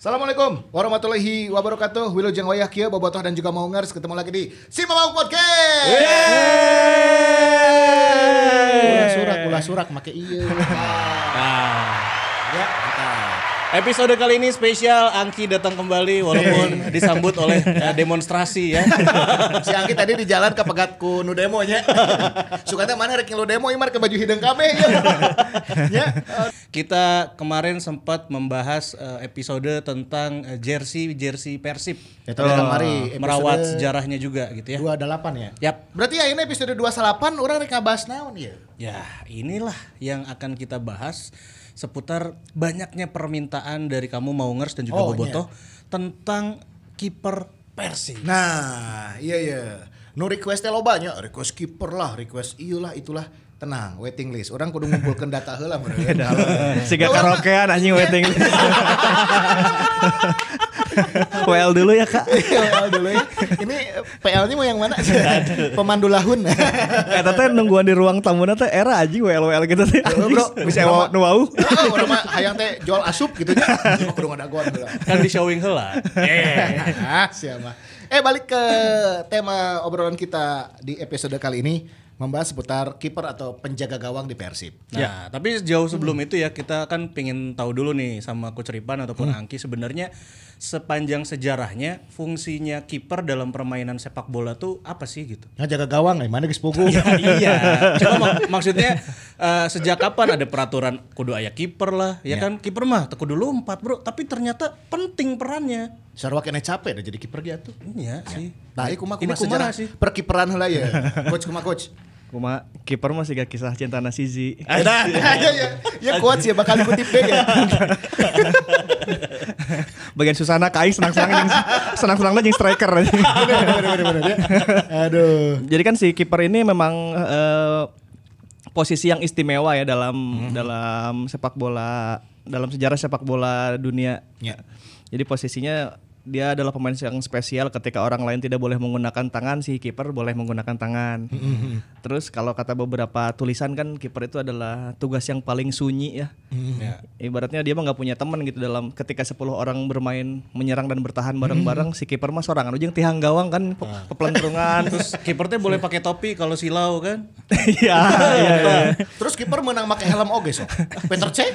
Assalamualaikum warahmatullahi wabarakatuh. Wilujeng wayah kia bobotoh dan juga maungers ketemu lagi di Si Mama Podcast. Yeay. Ulah surak, ulah surak make iya. Ah. Ya, kita Episode kali ini spesial Angki datang kembali walaupun iya. disambut oleh ya, demonstrasi ya. si Angki tadi di jalan ke ku nu demo nya. Sukanya mana rek lu demo imar ke baju hidung kami ya. ya. Kita kemarin sempat membahas eh, episode tentang eh, jersey jersey Persib. Ya, oh, kemari merawat sejarahnya juga gitu ya. 28 ya. Yap. Berarti ya ini episode 28 orang rek bahas naon ya. Ya, inilah yang akan kita bahas seputar banyaknya permintaan dari kamu mau ngers dan juga oh, Boboto iya. tentang kiper Persi. Nah, iya iya. No request lo banyak, request kiper lah, request iyalah itulah tenang waiting list orang kudu ngumpulkan data heula mun. sehingga karaokean anjing waiting iya. list WL dulu ya kak. Iya, WL dulu ya. Ini PL-nya mau yang mana? Pemandu lahun. Eh teh nungguan di ruang tamu nate era aja WL-WL gitu sih. Bro, bisa ewa nu Udah mah hayang teh jual asup gitu nya. kudu Kan di showing hela Eh, ah, siapa? Eh balik ke tema obrolan kita di episode kali ini membahas seputar kiper atau penjaga gawang di Persib. Nah, ya. tapi jauh sebelum hmm. itu ya kita kan pingin tahu dulu nih sama Coach Ripan ataupun hmm. Angki sebenarnya sepanjang sejarahnya fungsinya kiper dalam permainan sepak bola tuh apa sih gitu? Nah, jaga gawang, gimana eh, guys pukul? iya. iya. Cuma mak maksudnya uh, sejak kapan ada peraturan kudu ayah kiper lah, ya, ya. kan kiper mah tekudu lompat, Bro, tapi ternyata penting perannya. Sarwa kena capek dah jadi kiper dia tuh. Iya ya. sih. Nah, ini kuma kuma, kuma sih. perkiperan lah ya. coach kuma coach. Kuma kiper masih gak kisah cinta nasizi. Ada. ya ya. Ya kuat sih ya, bakal ikut tipe ya. Bagian Susana kai senang-senang yang senang-senang lah yang striker Aduh. Jadi kan si kiper ini memang uh, posisi yang istimewa ya dalam hmm. dalam sepak bola dalam sejarah sepak bola dunia. Ya. Jadi posisinya dia adalah pemain yang spesial ketika orang lain tidak boleh menggunakan tangan si kiper boleh menggunakan tangan. Mm-hmm. Terus kalau kata beberapa tulisan kan kiper itu adalah tugas yang paling sunyi ya. Mm-hmm. ya. Ibaratnya dia mah nggak punya teman gitu dalam ketika 10 orang bermain menyerang dan bertahan bareng-bareng mm-hmm. si kiper mah seorang ujung tihang gawang kan pe- ah. Terus kipernya boleh pakai topi kalau silau kan? Iya. iya, ya. Terus kiper menang pakai helm oge so. Peter C.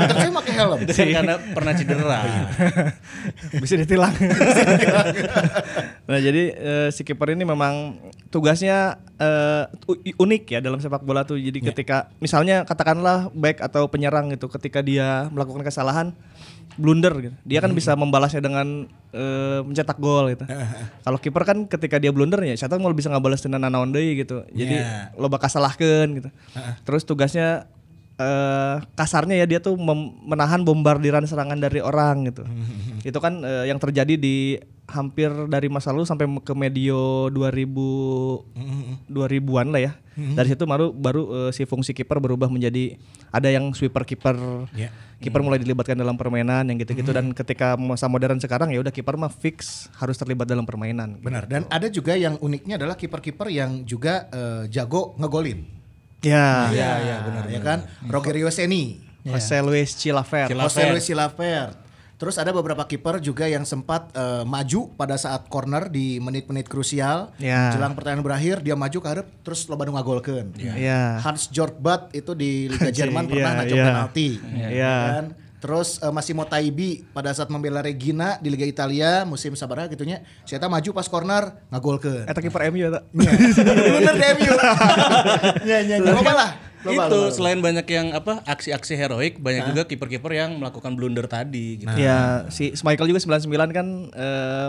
Peter C pakai helm. karena pernah cedera. Iya. Bisa tilang. nah jadi uh, si kiper ini memang tugasnya uh, unik ya dalam sepak bola tuh. Jadi yeah. ketika misalnya katakanlah back atau penyerang gitu, ketika dia melakukan kesalahan blunder gitu. Dia kan hmm. bisa membalasnya dengan uh, mencetak gol gitu. Kalau kiper kan ketika dia blunder ya catatan mau bisa nggak balas dengan nanaon gitu. Jadi yeah. bakal salahkan gitu. Terus tugasnya Eh, kasarnya ya dia tuh menahan bombardiran serangan dari orang gitu. itu kan uh, yang terjadi di hampir dari masa lalu sampai ke medio 2000 2000-an lah ya. Hmm. Dari situ baru baru uh, si fungsi kiper berubah menjadi ada yang sweeper kiper. Yeah. Kiper hmm. mulai dilibatkan dalam permainan yang gitu-gitu dan hmm. ketika masa modern sekarang ya udah kiper mah fix harus terlibat dalam permainan. Benar. Gitu. Dan ada juga yang uniknya adalah kiper-kiper yang juga uh, jago ngegolin. Ya, iya, ya, iya, ya benar. Ya kan, Roger iya. Yoseni, Jose Luis Chilaver, Jose Luis Chilaver. Terus ada beberapa kiper juga yang sempat uh, maju pada saat corner di menit-menit krusial. Yeah. Jelang pertandingan berakhir dia maju ke arah terus lo Bandung ngagolkeun. Yeah. Yeah. Hans Butt itu di Liga Jerman pernah yeah, ngajak yeah. penalti. Yeah. Yeah. Dan Terus uh, eh, Massimo Taibi pada saat membela Regina di Liga Italia musim gitu gitunya, saya maju pas corner ke. Eta kiper MU ya, eta. Iya. Bener di MU. Ya ya ya. Iya, iya, Loba lah. itu selain banyak yang apa aksi-aksi heroik, banyak juga kiper-kiper yang melakukan blunder tadi gitu. Nah. Ya, si Michael juga 99 kan uh,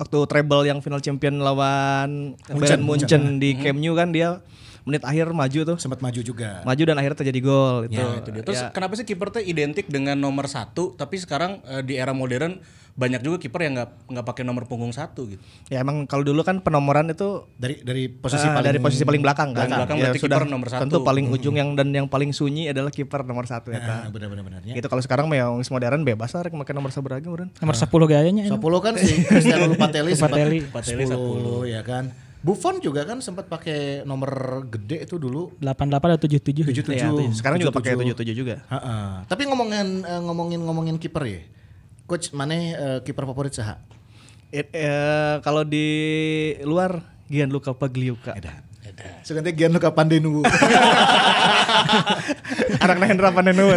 waktu treble yang final champion lawan Bayern Munchen, Munchen di Camp Nou kan dia menit akhir maju tuh. Sempat maju juga. Maju dan akhirnya terjadi gol ya, itu. Ya, itu dia. Terus ya. kenapa sih kiper tuh identik dengan nomor satu tapi sekarang uh, di era modern banyak juga kiper yang nggak nggak pakai nomor punggung satu gitu. Ya emang kalau dulu kan penomoran itu dari dari posisi uh, paling dari posisi paling belakang kan. Belakang ya, berarti kiper nomor satu. Tentu paling hmm. ujung hmm. yang dan yang paling sunyi adalah kiper nomor satu ya. Nah, benar benar benar ya. Gitu kalau sekarang yang modern bebas lah pakai nomor seberapa orang. Nomor sepuluh gayanya. Sepuluh kan si Cristiano Lupatelli. Lupatelli. Lupatelli sepuluh ya kan Buffon juga kan sempat pakai nomor gede itu dulu. 88 atau 77. 77. Ya, Sekarang 77. juga pakai 77 juga. Ha -ha. Tapi ngomongin eh, ngomongin ngomongin kiper ya. Coach mana uh, kiper favorit saha? Uh, kalau di luar Gianluca Pagliuca. Edan. Edan. Sebenarnya Gianluca Pandenu. Anak Hendra Pandenu.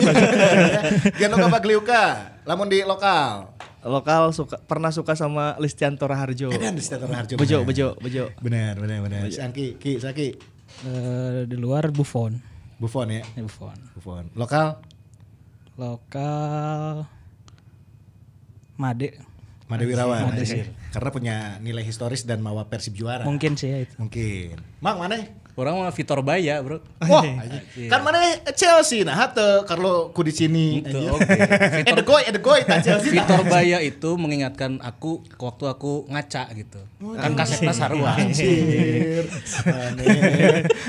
Gianluca Pagliuca, lamun di lokal lokal suka pernah suka sama Listianto Raharjo. Kan Listianto Raharjo. Bejo, bejo, bejo. Benar, benar, benar. Saki Ki, Saki. Uh, eh, di luar Buffon. Buffon ya? Buffon. Buffon. Lokal? Lokal Made. Made Wirawan. Made iya. Karena punya nilai historis dan mawa Persib juara. Mungkin sih ya itu. Mungkin. Mang mana? Orang mah Vitor Baya, Bro. Oh, Wah. Iya. kan mana Chelsea nah hate kalau ku di sini. Gitu, iya. Oke. Okay. Vitor eh, Goy, eh Goy tak Chelsea. Vitor Baya itu mengingatkan aku waktu aku ngaca gitu. Oh, kan kasetnya sarua. Anjir.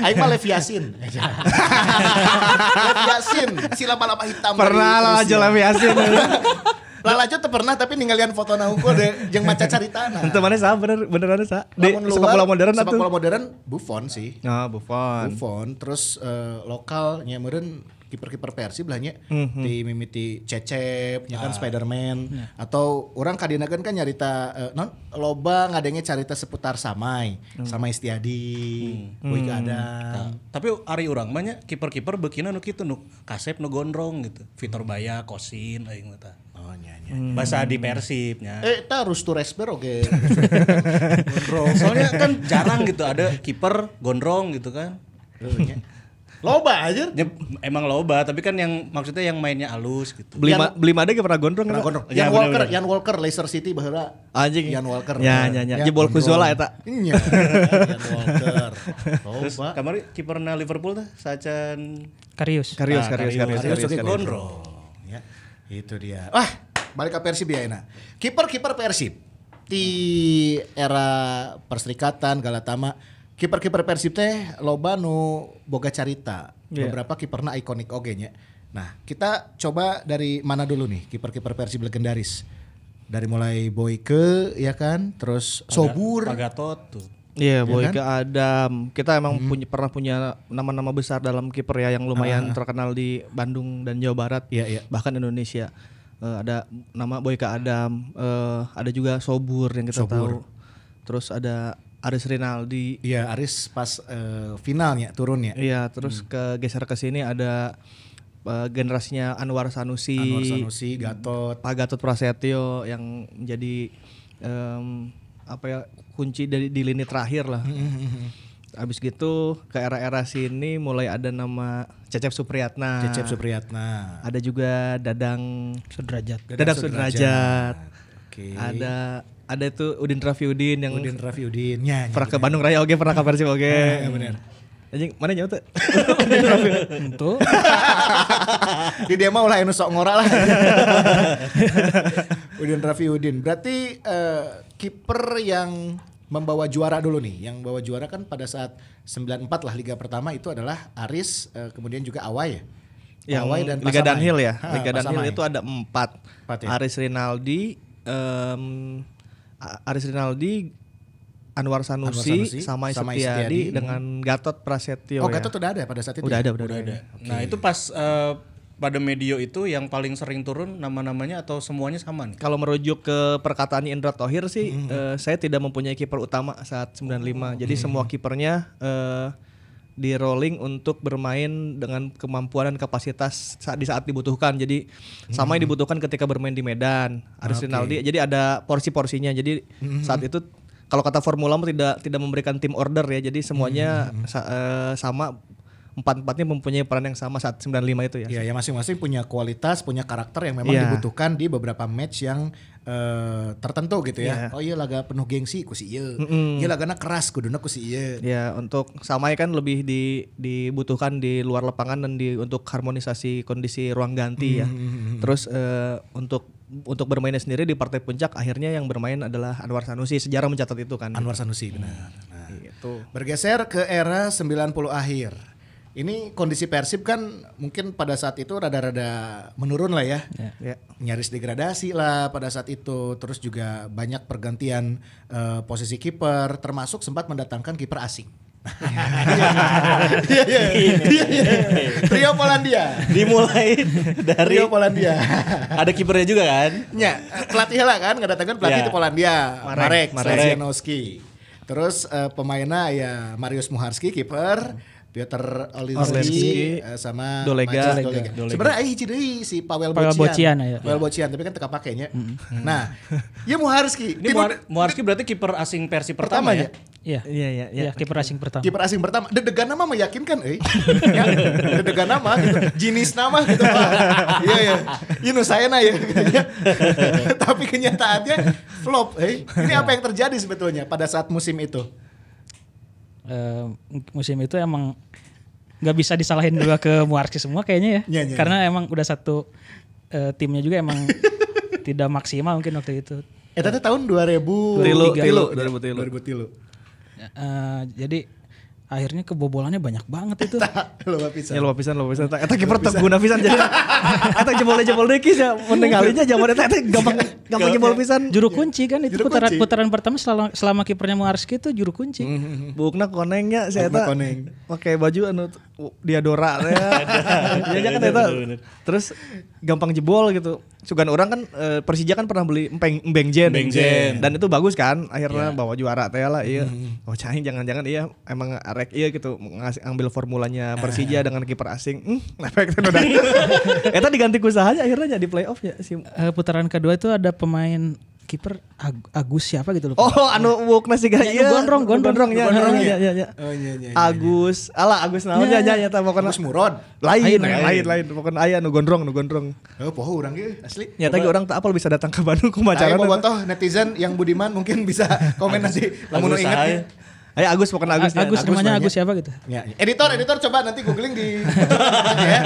Ayo mah Leviasin, Leviasin sila Yasin, hitam. Pernah lah aja Leviasin. Lala tuh pernah tapi ninggalin foto na unggul deh macet maca tanah. Itu mana sah bener beneran sah. Di sepak bola modern Sepak bola modern Buffon sih. Nah, Buffon. Buffon terus uh, lokal nya kiper-kiper Persib lah nya mm-hmm. di mimiti Cecep ya kan ah. Spiderman yeah. atau orang kadina kan nyarita uh, non loba ngadengnya cerita seputar Samai mm. sama Istiadi mm. Boy mm. ada nah, tapi hari orang banyak kiper-kiper begina nu kitu nu Kasep nu gondrong gitu Vitor hmm. Baya Kosin aing mata. Oh, Hmm. Bahasa di persibnya, Eh, ta Rustu Resper oke. gondrong. Soalnya kan jarang gitu ada kiper gondrong gitu kan. Loba aja. Ya, emang loba, tapi kan yang maksudnya yang mainnya halus gitu. Beli ma beli mana pernah gondrong pernah gondrong. Jan iya, ya, Walker, yang Walker Leicester City bahwa. Anjing. Jan Walker. Ya ya ya. Jebol Kuzola eta. Ya, iya. Jan Walker. Loba. Terus kamari kiperna Liverpool tuh, Sachan ah, Karius. Karius, Karius, Karius. Karius gondrong. Ya. Itu dia. Wah, balik ke Persib ya enak. Kiper kiper Persib di era Perserikatan Galatama kiper-kiper Persib teh loba nu boga carita. Yeah. Beberapa kipernya ikonik oge nya. Nah, kita coba dari mana dulu nih kiper-kiper Persib legendaris? Dari mulai Boyke ya kan, terus Sobur, Pagatot tuh. Iya, yeah, Boyke kan? Adam. Kita emang hmm. punya pernah punya nama-nama besar dalam kiper ya yang lumayan ah. terkenal di Bandung dan Jawa Barat, yeah, yeah. bahkan Indonesia. Uh, ada nama Boyke Adam, uh, ada juga Sobur yang kita Sobur. tahu. Terus ada Aris Rinaldi. Iya, Aris pas uh, finalnya turunnya. Iya, terus hmm. ke geser ke sini ada uh, generasinya Anwar Sanusi, Anwar Sanusi, Gatot, Pak Gatot Prasetyo yang menjadi um, apa ya kunci dari di lini terakhir lah. Hmm, hmm, hmm. Abis gitu ke era-era sini mulai ada nama Cecep Supriyatna. Cecep Supriyatna. Ada juga Dadang Sudrajat. Dadang, Dadang Sudrajat. Sudrajat. Okay. Ada ada itu Udin Rafi Udin yang Udin Rafi Udin ya, ya, pernah ke Bandung Raya oke pernah ke Persib oke ya, ya bener anjing mana nyawa tuh Udin Raffi di dia mah ulah anu sok ngora lah Udin Raffi Udin berarti uh, kiper yang membawa juara dulu nih yang bawa juara kan pada saat 94 lah liga pertama itu adalah Aris uh, kemudian juga Awai ya? yang Awai dan Liga Danhil ya. Liga Danhil itu ada empat. empat ya? Aris Rinaldi, um, Aris Rinaldi Anwar Sanusi, Anwar Sanusi sama hmm. dengan Gatot Prasetyo. Oh, ya. Gatot udah ada pada saat itu. Udah ya? ada, udah, udah ada. ada. Okay. Nah, itu pas uh, pada medio itu yang paling sering turun nama-namanya atau semuanya sama nih? Kalau merujuk ke perkataan Indra Tohir sih, mm -hmm. uh, saya tidak mempunyai kiper utama saat 95. lima. Oh. Jadi -hmm. semua kipernya uh, di rolling untuk bermain dengan kemampuan dan kapasitas saat di saat dibutuhkan. Jadi hmm. sama yang hmm. dibutuhkan ketika bermain di Medan, harus okay. Rinaldi. Jadi ada porsi-porsinya. Jadi hmm. saat itu kalau kata Formula tidak tidak memberikan tim order ya. Jadi semuanya hmm. sa uh, sama empat empatnya mempunyai peran yang sama saat 95 itu ya. Iya, ya masing-masing punya kualitas, punya karakter yang memang ya. dibutuhkan di beberapa match yang uh, tertentu gitu ya. Yeah. Oh iya laga penuh gengsi ku si iya. Mm -hmm. Iya lagana keras kuduna ku si iya. Ya yeah, untuk sama kan lebih di dibutuhkan di luar lapangan dan di untuk harmonisasi kondisi ruang ganti mm -hmm. ya. Mm-hmm, mm-hmm. Terus uh, untuk untuk bermainnya sendiri di partai puncak akhirnya yang bermain adalah Anwar Sanusi sejarah mencatat itu kan. Anwar Sanusi benar. Nah, itu. Bergeser ke era 90 akhir. Ini kondisi Persib kan mungkin pada saat itu rada-rada menurun lah ya. Ya. ya, Nyaris degradasi lah pada saat itu. Terus juga banyak pergantian uh, posisi kiper termasuk sempat mendatangkan kiper asing. Rio iya, iya. iya. Trio Polandia. Dimulai dari Trio Polandia. Ada kipernya juga kan? Ya, pelatih lah kan ngedatangkan pelatih ya. itu Polandia, Marek, Marek, Marek. Terus uh, pemainnya ya Marius Muharski kiper, Piotr Olinsky, eh, sama Dolega. Dolega. Sebenarnya ai deui si Pavel, Pavel Bocian. Iya. Pavel Bocian, tapi kan teka pakainya. Nah, ya Muharski. Ini Muharski berarti kiper asing versi pertama, ya? ya? Iya. iya. Iya, iya, iya. kiper asing pertama. Kiper asing pertama. Dedegan nama meyakinkan euy. ya, dedegan nama gitu. Jenis nama gitu. pak. Iya, iya. Ini saya nah ya. Tapi kenyataannya flop, euy. Ini apa yang terjadi sebetulnya pada saat musim itu? uh, musim itu emang nggak bisa disalahin juga ke Muarki semua kayaknya ya. ya, ya Karena ya. emang udah satu uh, timnya juga emang tidak maksimal mungkin waktu itu. Eh, uh, tahun 2000 tilu, tilu, 2003. tilu. 2003. 2003. Uh, jadi akhirnya kebobolannya banyak banget itu. Loba pisan. Ya loba pisan, loba pisan. Eta kiper teguna pisan jadi eta jebol-jebol dekis ya menengalinya zaman eta eta gampang iya. gampang jebol pisan. Juru kunci kan itu putaran putaran pertama selama selama kipernya Muarski itu juru kunci. Mm-hmm. Bukna konengnya si eta. Koneng. Ya, oke, baju anu diadora ya. Iya kan eta. Iya, iya, Terus gampang jebol gitu. Sugan orang kan eh, Persija kan pernah beli Mpeng Mbengjen. Dan itu bagus kan akhirnya bawa juara teh lah iya. Mm-hmm. Oh jangan-jangan iya emang merek iya gitu ngasih ambil formulanya Persija dengan kiper asing hmm, efek itu ya? udah eta ya, diganti usahanya akhirnya di playoff ya si uh, putaran kedua itu ada pemain kiper Ag Agus siapa gitu loh. Oh, anu Wukna sih gak ya, iya. Gondrong, gondrong, gondrong, ya, gondrong, ya, ya, ya. Oh, iya, iya, iya, Agus, ala Agus namanya ya, ya, ya, Agus Muron Lain, lain, lain, pokoknya ayah nu gondrong, nu gondrong. Oh, poho orang gitu asli. Nyata tapi orang tak apa bisa datang ke Bandung kumacara. Ayo mau botoh netizen yang budiman mungkin bisa komen nanti lamun inget. Ayo eh, Agus bukan Agus. Agus, Agus namanya Agus siapa gitu? Ya, ya. Editor, editor coba nanti googling di. ya.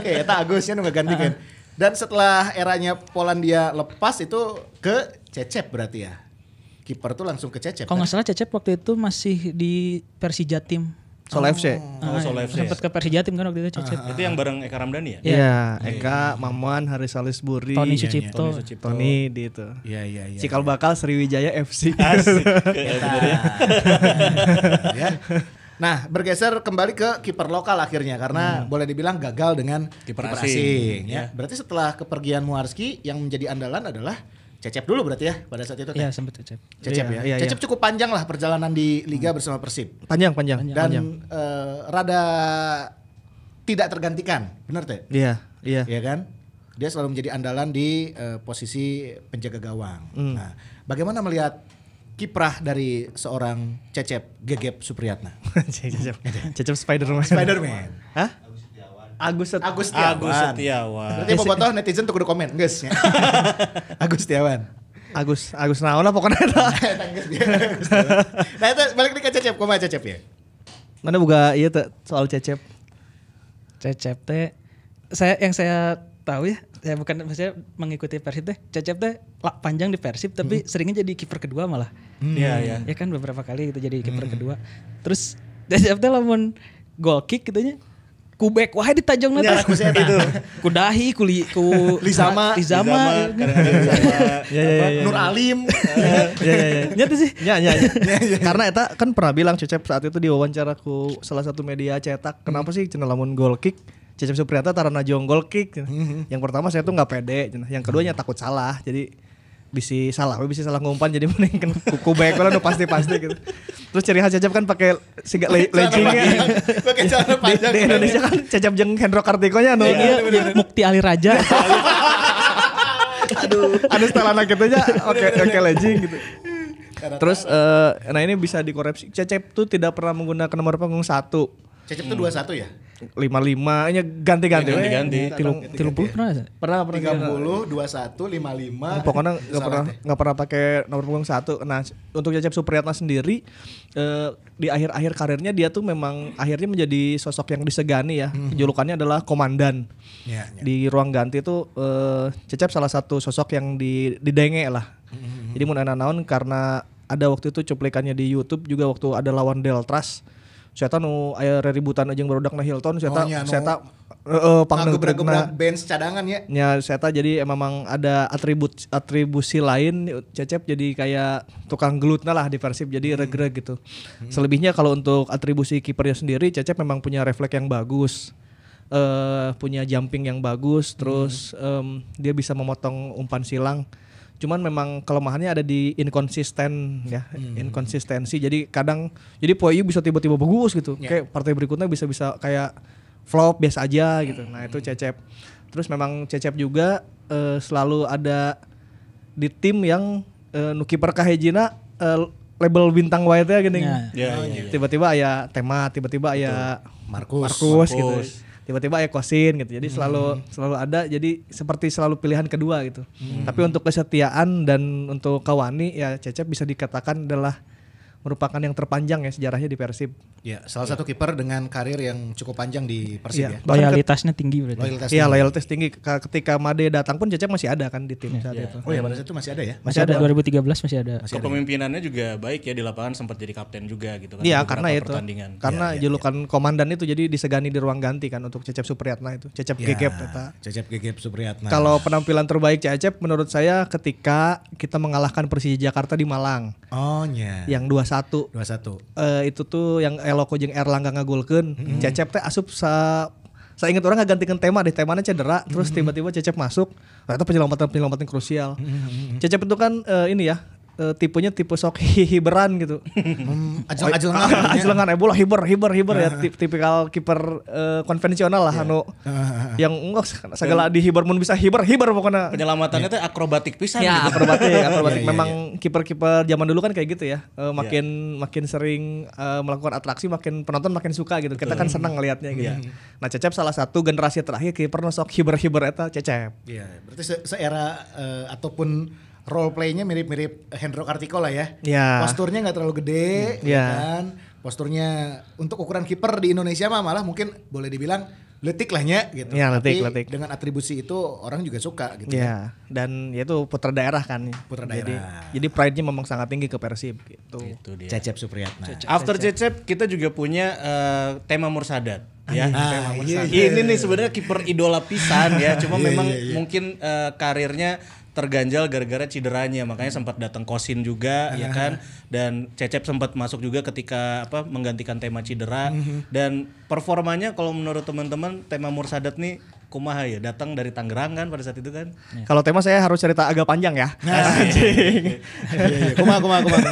Oke, ya, Agusnya nunggu ganti kan. Ah, ah. Dan setelah eranya Polandia lepas itu ke Cecep berarti ya. Kiper tuh langsung ke Cecep. Kalau kan? nggak salah Cecep waktu itu masih di Persija tim. Solo oh. FC. Oh, ah, Solo iya. FC. Sempat ke Persija tim kan waktu itu Cecep. itu yang bareng Eka Ramdhani ya? Iya, iya. Eka, Maman, Haris Salisbury, Tony iya, Sucipto. Tony, Sucipto. di itu. Iya, iya, iya. Cikal bakal Sriwijaya FC. Asik. Ya. ya. Nah, bergeser kembali ke kiper lokal akhirnya karena hmm. boleh dibilang gagal dengan kiper asing. asing ya. ya. Berarti setelah kepergian Muarski yang menjadi andalan adalah Cecep dulu berarti ya pada saat itu Iya sempat Cecep. Cecep iya, ya. ya. Cecep cukup panjang lah perjalanan di Liga hmm. bersama Persib. Panjang panjang. Dan panjang. Uh, rada tidak tergantikan, benar teh? Iya iya. Iya kan? Dia selalu menjadi andalan di uh, posisi penjaga gawang. Hmm. Nah, bagaimana melihat kiprah dari seorang Cecep Gegep Supriyatna? Cecep Cecep Spiderman. Spiderman. Hah? Agus Setiawan. Agus ah, Setiawan. Berarti mau botoh netizen tuh kudu komen, guys. Ya. Agus Setiawan. Agus Agus naon lah pokoknya nah itu balik ke Cecep, kumaha Cecep ya? Mana buka iya tuh soal Cecep. Cecep teh saya yang saya tahu ya saya bukan maksudnya mengikuti Persib teh Cecep teh panjang di Persib tapi hmm. seringnya jadi kiper kedua malah hmm. iya hmm. iya ya kan beberapa kali itu jadi kiper hmm. kedua terus Cecep teh lamun goal kick katanya gitu kubek wah di tajong nanti ya, itu kudahi kuli ku lizama lizama ya ya ya nur alim ya ya ya nyata sih ya ya karena eta kan pernah bilang cecep saat itu diwawancara ku salah satu media cetak kenapa hmm. sih cenah lamun gol kick Cecep Supriyata Tarana Jonggol kick. Hmm, hmm. Yang pertama saya tuh nggak pede, yang keduanya takut salah. Jadi bisa salah, bisa salah ngumpan jadi mending kan kuku baik lah pasti pasti gitu. Terus ciri khas cecep kan pakai singgah le legging Di, di Indonesia kan cecep jeng Hendro Kartiko nya anu iya, iya. Mukti Ali Raja. Aduh, ada anak gitu aja oke oke legging gitu. Terus uh, nah ini bisa dikoreksi. Cecep tuh tidak pernah menggunakan nomor punggung satu Cecep tuh hmm. dua satu ya? lima lima nya ganti-ganti Ganti Ganti-ganti. puluh pernah ya? Pernah pernah. 30, 21, lima Nah, pokoknya enggak pernah enggak pernah pakai nomor punggung satu. Nah, untuk Cecep Supriyatna sendiri eh, di akhir-akhir karirnya dia tuh memang akhirnya menjadi sosok yang disegani ya. Hmm. Julukannya adalah komandan. Ya, ya. Di ruang ganti tuh eh, Cecep salah satu sosok yang di didenge lah. Hmm. Jadi mun naon karena ada waktu itu cuplikannya di YouTube juga waktu ada lawan Deltras saya nu aya reributan aja yang berodak na Hilton saya oh, tahu, saya tahu eh, uh, eh, panggebrak-gebrak band cadangan ya ya saya tahu jadi emang ada atribut atribusi lain Cecep jadi kayak tukang gelut lah di Persib jadi hmm. regreg gitu hmm. selebihnya kalau untuk atribusi kipernya sendiri Cecep memang punya refleks yang bagus uh, punya jumping yang bagus terus hmm. um, dia bisa memotong umpan silang cuman memang kelemahannya ada di inkonsisten ya hmm. inkonsistensi jadi kadang jadi POI bisa tiba-tiba bagus gitu yeah. kayak partai berikutnya bisa bisa kayak flop biasa aja gitu hmm. nah itu cecep terus memang cecep juga uh, selalu ada di tim yang uh, eh, nukiper hejina uh, eh, label bintang white ya gini ya, yeah. yeah, yeah, tiba-tiba yeah. ayah tema tiba-tiba ayah Markus Markus gitu tiba-tiba ya kosin gitu jadi selalu hmm. selalu ada jadi seperti selalu pilihan kedua gitu hmm. tapi untuk kesetiaan dan untuk kawani ya Cecep bisa dikatakan adalah merupakan yang terpanjang ya sejarahnya di Persib. Ya, salah ya. satu kiper dengan karir yang cukup panjang di Persib iya, ya. ya. Loyalitasnya tinggi berarti. Loyalitas iya, loyalitas tinggi. Ketika Made datang pun Cecep masih ada kan di tim ya. saat ya. itu. Oh ya, pada saat itu masih ada ya? Masih, masih ada. ada 2013 masih ada. Masih Kepemimpinannya juga baik ya di lapangan sempat jadi kapten juga gitu kan. Iya, karena itu. Pertandingan. Karena ya, ya, julukan ya. komandan itu jadi disegani di ruang ganti kan untuk Cecep Supriyatna itu. Cecep ya, Gegep kata. Cecep Gegep Supriyatna. Kalau penampilan terbaik Cecep menurut saya ketika kita mengalahkan Persija Jakarta di Malang. Oh, ya. Yang dua 21 21 uh, itu tuh yang Eloko jeung Erlangga ngagulkeun mm -hmm. Cecep teh asup sa saya ingat orang gantikan tema deh temanya cedera terus mm-hmm. tiba-tiba Cecep masuk ternyata penyelamatan penyelamatan krusial mm-hmm. Cecep itu kan uh, ini ya uh, tipenya tipe sok hiberan gitu. Hmm, oh, iya. ajeng ajengan ya. ajengan ebola eh, hiber hiber hiber ya tip, tipikal kiper uh, konvensional lah yeah. yang enggak segala di hiber mun bisa hiber hiber pokoknya. Penyelamatannya yeah. tuh akrobatik pisan ya, gitu. akrobatik akrobatik. Yeah, iya, Memang iya. kiper-kiper zaman dulu kan kayak gitu ya. Uh, makin makin sering uh, melakukan atraksi makin penonton makin suka gitu. Kita kan hmm. senang ngelihatnya gitu. Nah, Cecep salah satu generasi terakhir kiper sok hiber hiber eta Cecep. Iya, berarti se seera uh, ataupun role playnya mirip-mirip Hendro Kartiko lah ya. Yeah. Posturnya nggak terlalu gede, yeah. Ya ya. kan? Posturnya untuk ukuran kiper di Indonesia mah malah mungkin boleh dibilang letik lahnya gitu. Ya, letik, Tapi letik. dengan atribusi itu orang juga suka gitu. Ya, kan. dan ya itu putra daerah kan. Putra daerah. Jadi, jadi pride-nya memang sangat tinggi ke Persib gitu. Itu dia. Cecep Supriyatna. Cecep. After Cecep. Cecep kita juga punya uh, tema Mursadat. Ya, ah, tema iya, Mursadat. Iya, iya. Ini nih sebenarnya kiper idola pisan ya, cuma iya, memang iya, iya. mungkin uh, karirnya terganjal gara-gara cederanya makanya hmm. sempat datang Kosin juga uh ya kan dan Cecep sempat masuk juga ketika apa menggantikan tema cedera hmm. dan performanya kalau menurut teman-teman tema Mursadat nih kumaha ya datang dari Tangerang kan pada saat itu kan. Iya. Kalau tema saya harus cerita agak panjang ya. Nah, iya, Anjing. kumaha kumaha kumaha.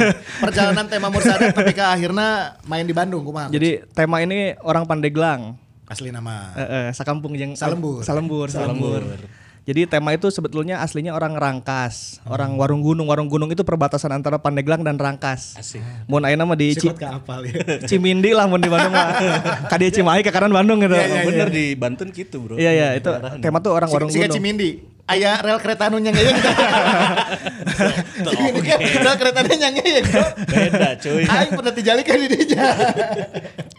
Perjalanan tema Mursadat ketika akhirnya main di Bandung kumaha. Jadi tema ini orang Pandeglang. Asli nama. uh, uh, sakampung yang Salembur. Salembur, Salembur. Salembur. Salembur jadi tema itu sebetulnya aslinya orang Rangkas, hmm. orang Warung Gunung. Warung Gunung itu perbatasan antara Pandeglang dan Rangkas. Asik. Mun ayeuna mah di Ci ya? Cimindi lah mun di Bandung mah. Kadia Cimahi ke kanan Bandung gitu. Ya, ya, ya. Bener di Banten gitu, Bro. Iya iya, itu tema tuh orang Warung Gunung. Cimindi aya rel kereta anu nyangge yang Ini rel kereta anu nyangge yeuh. Beda cuy. Aing pernah ka di dinya.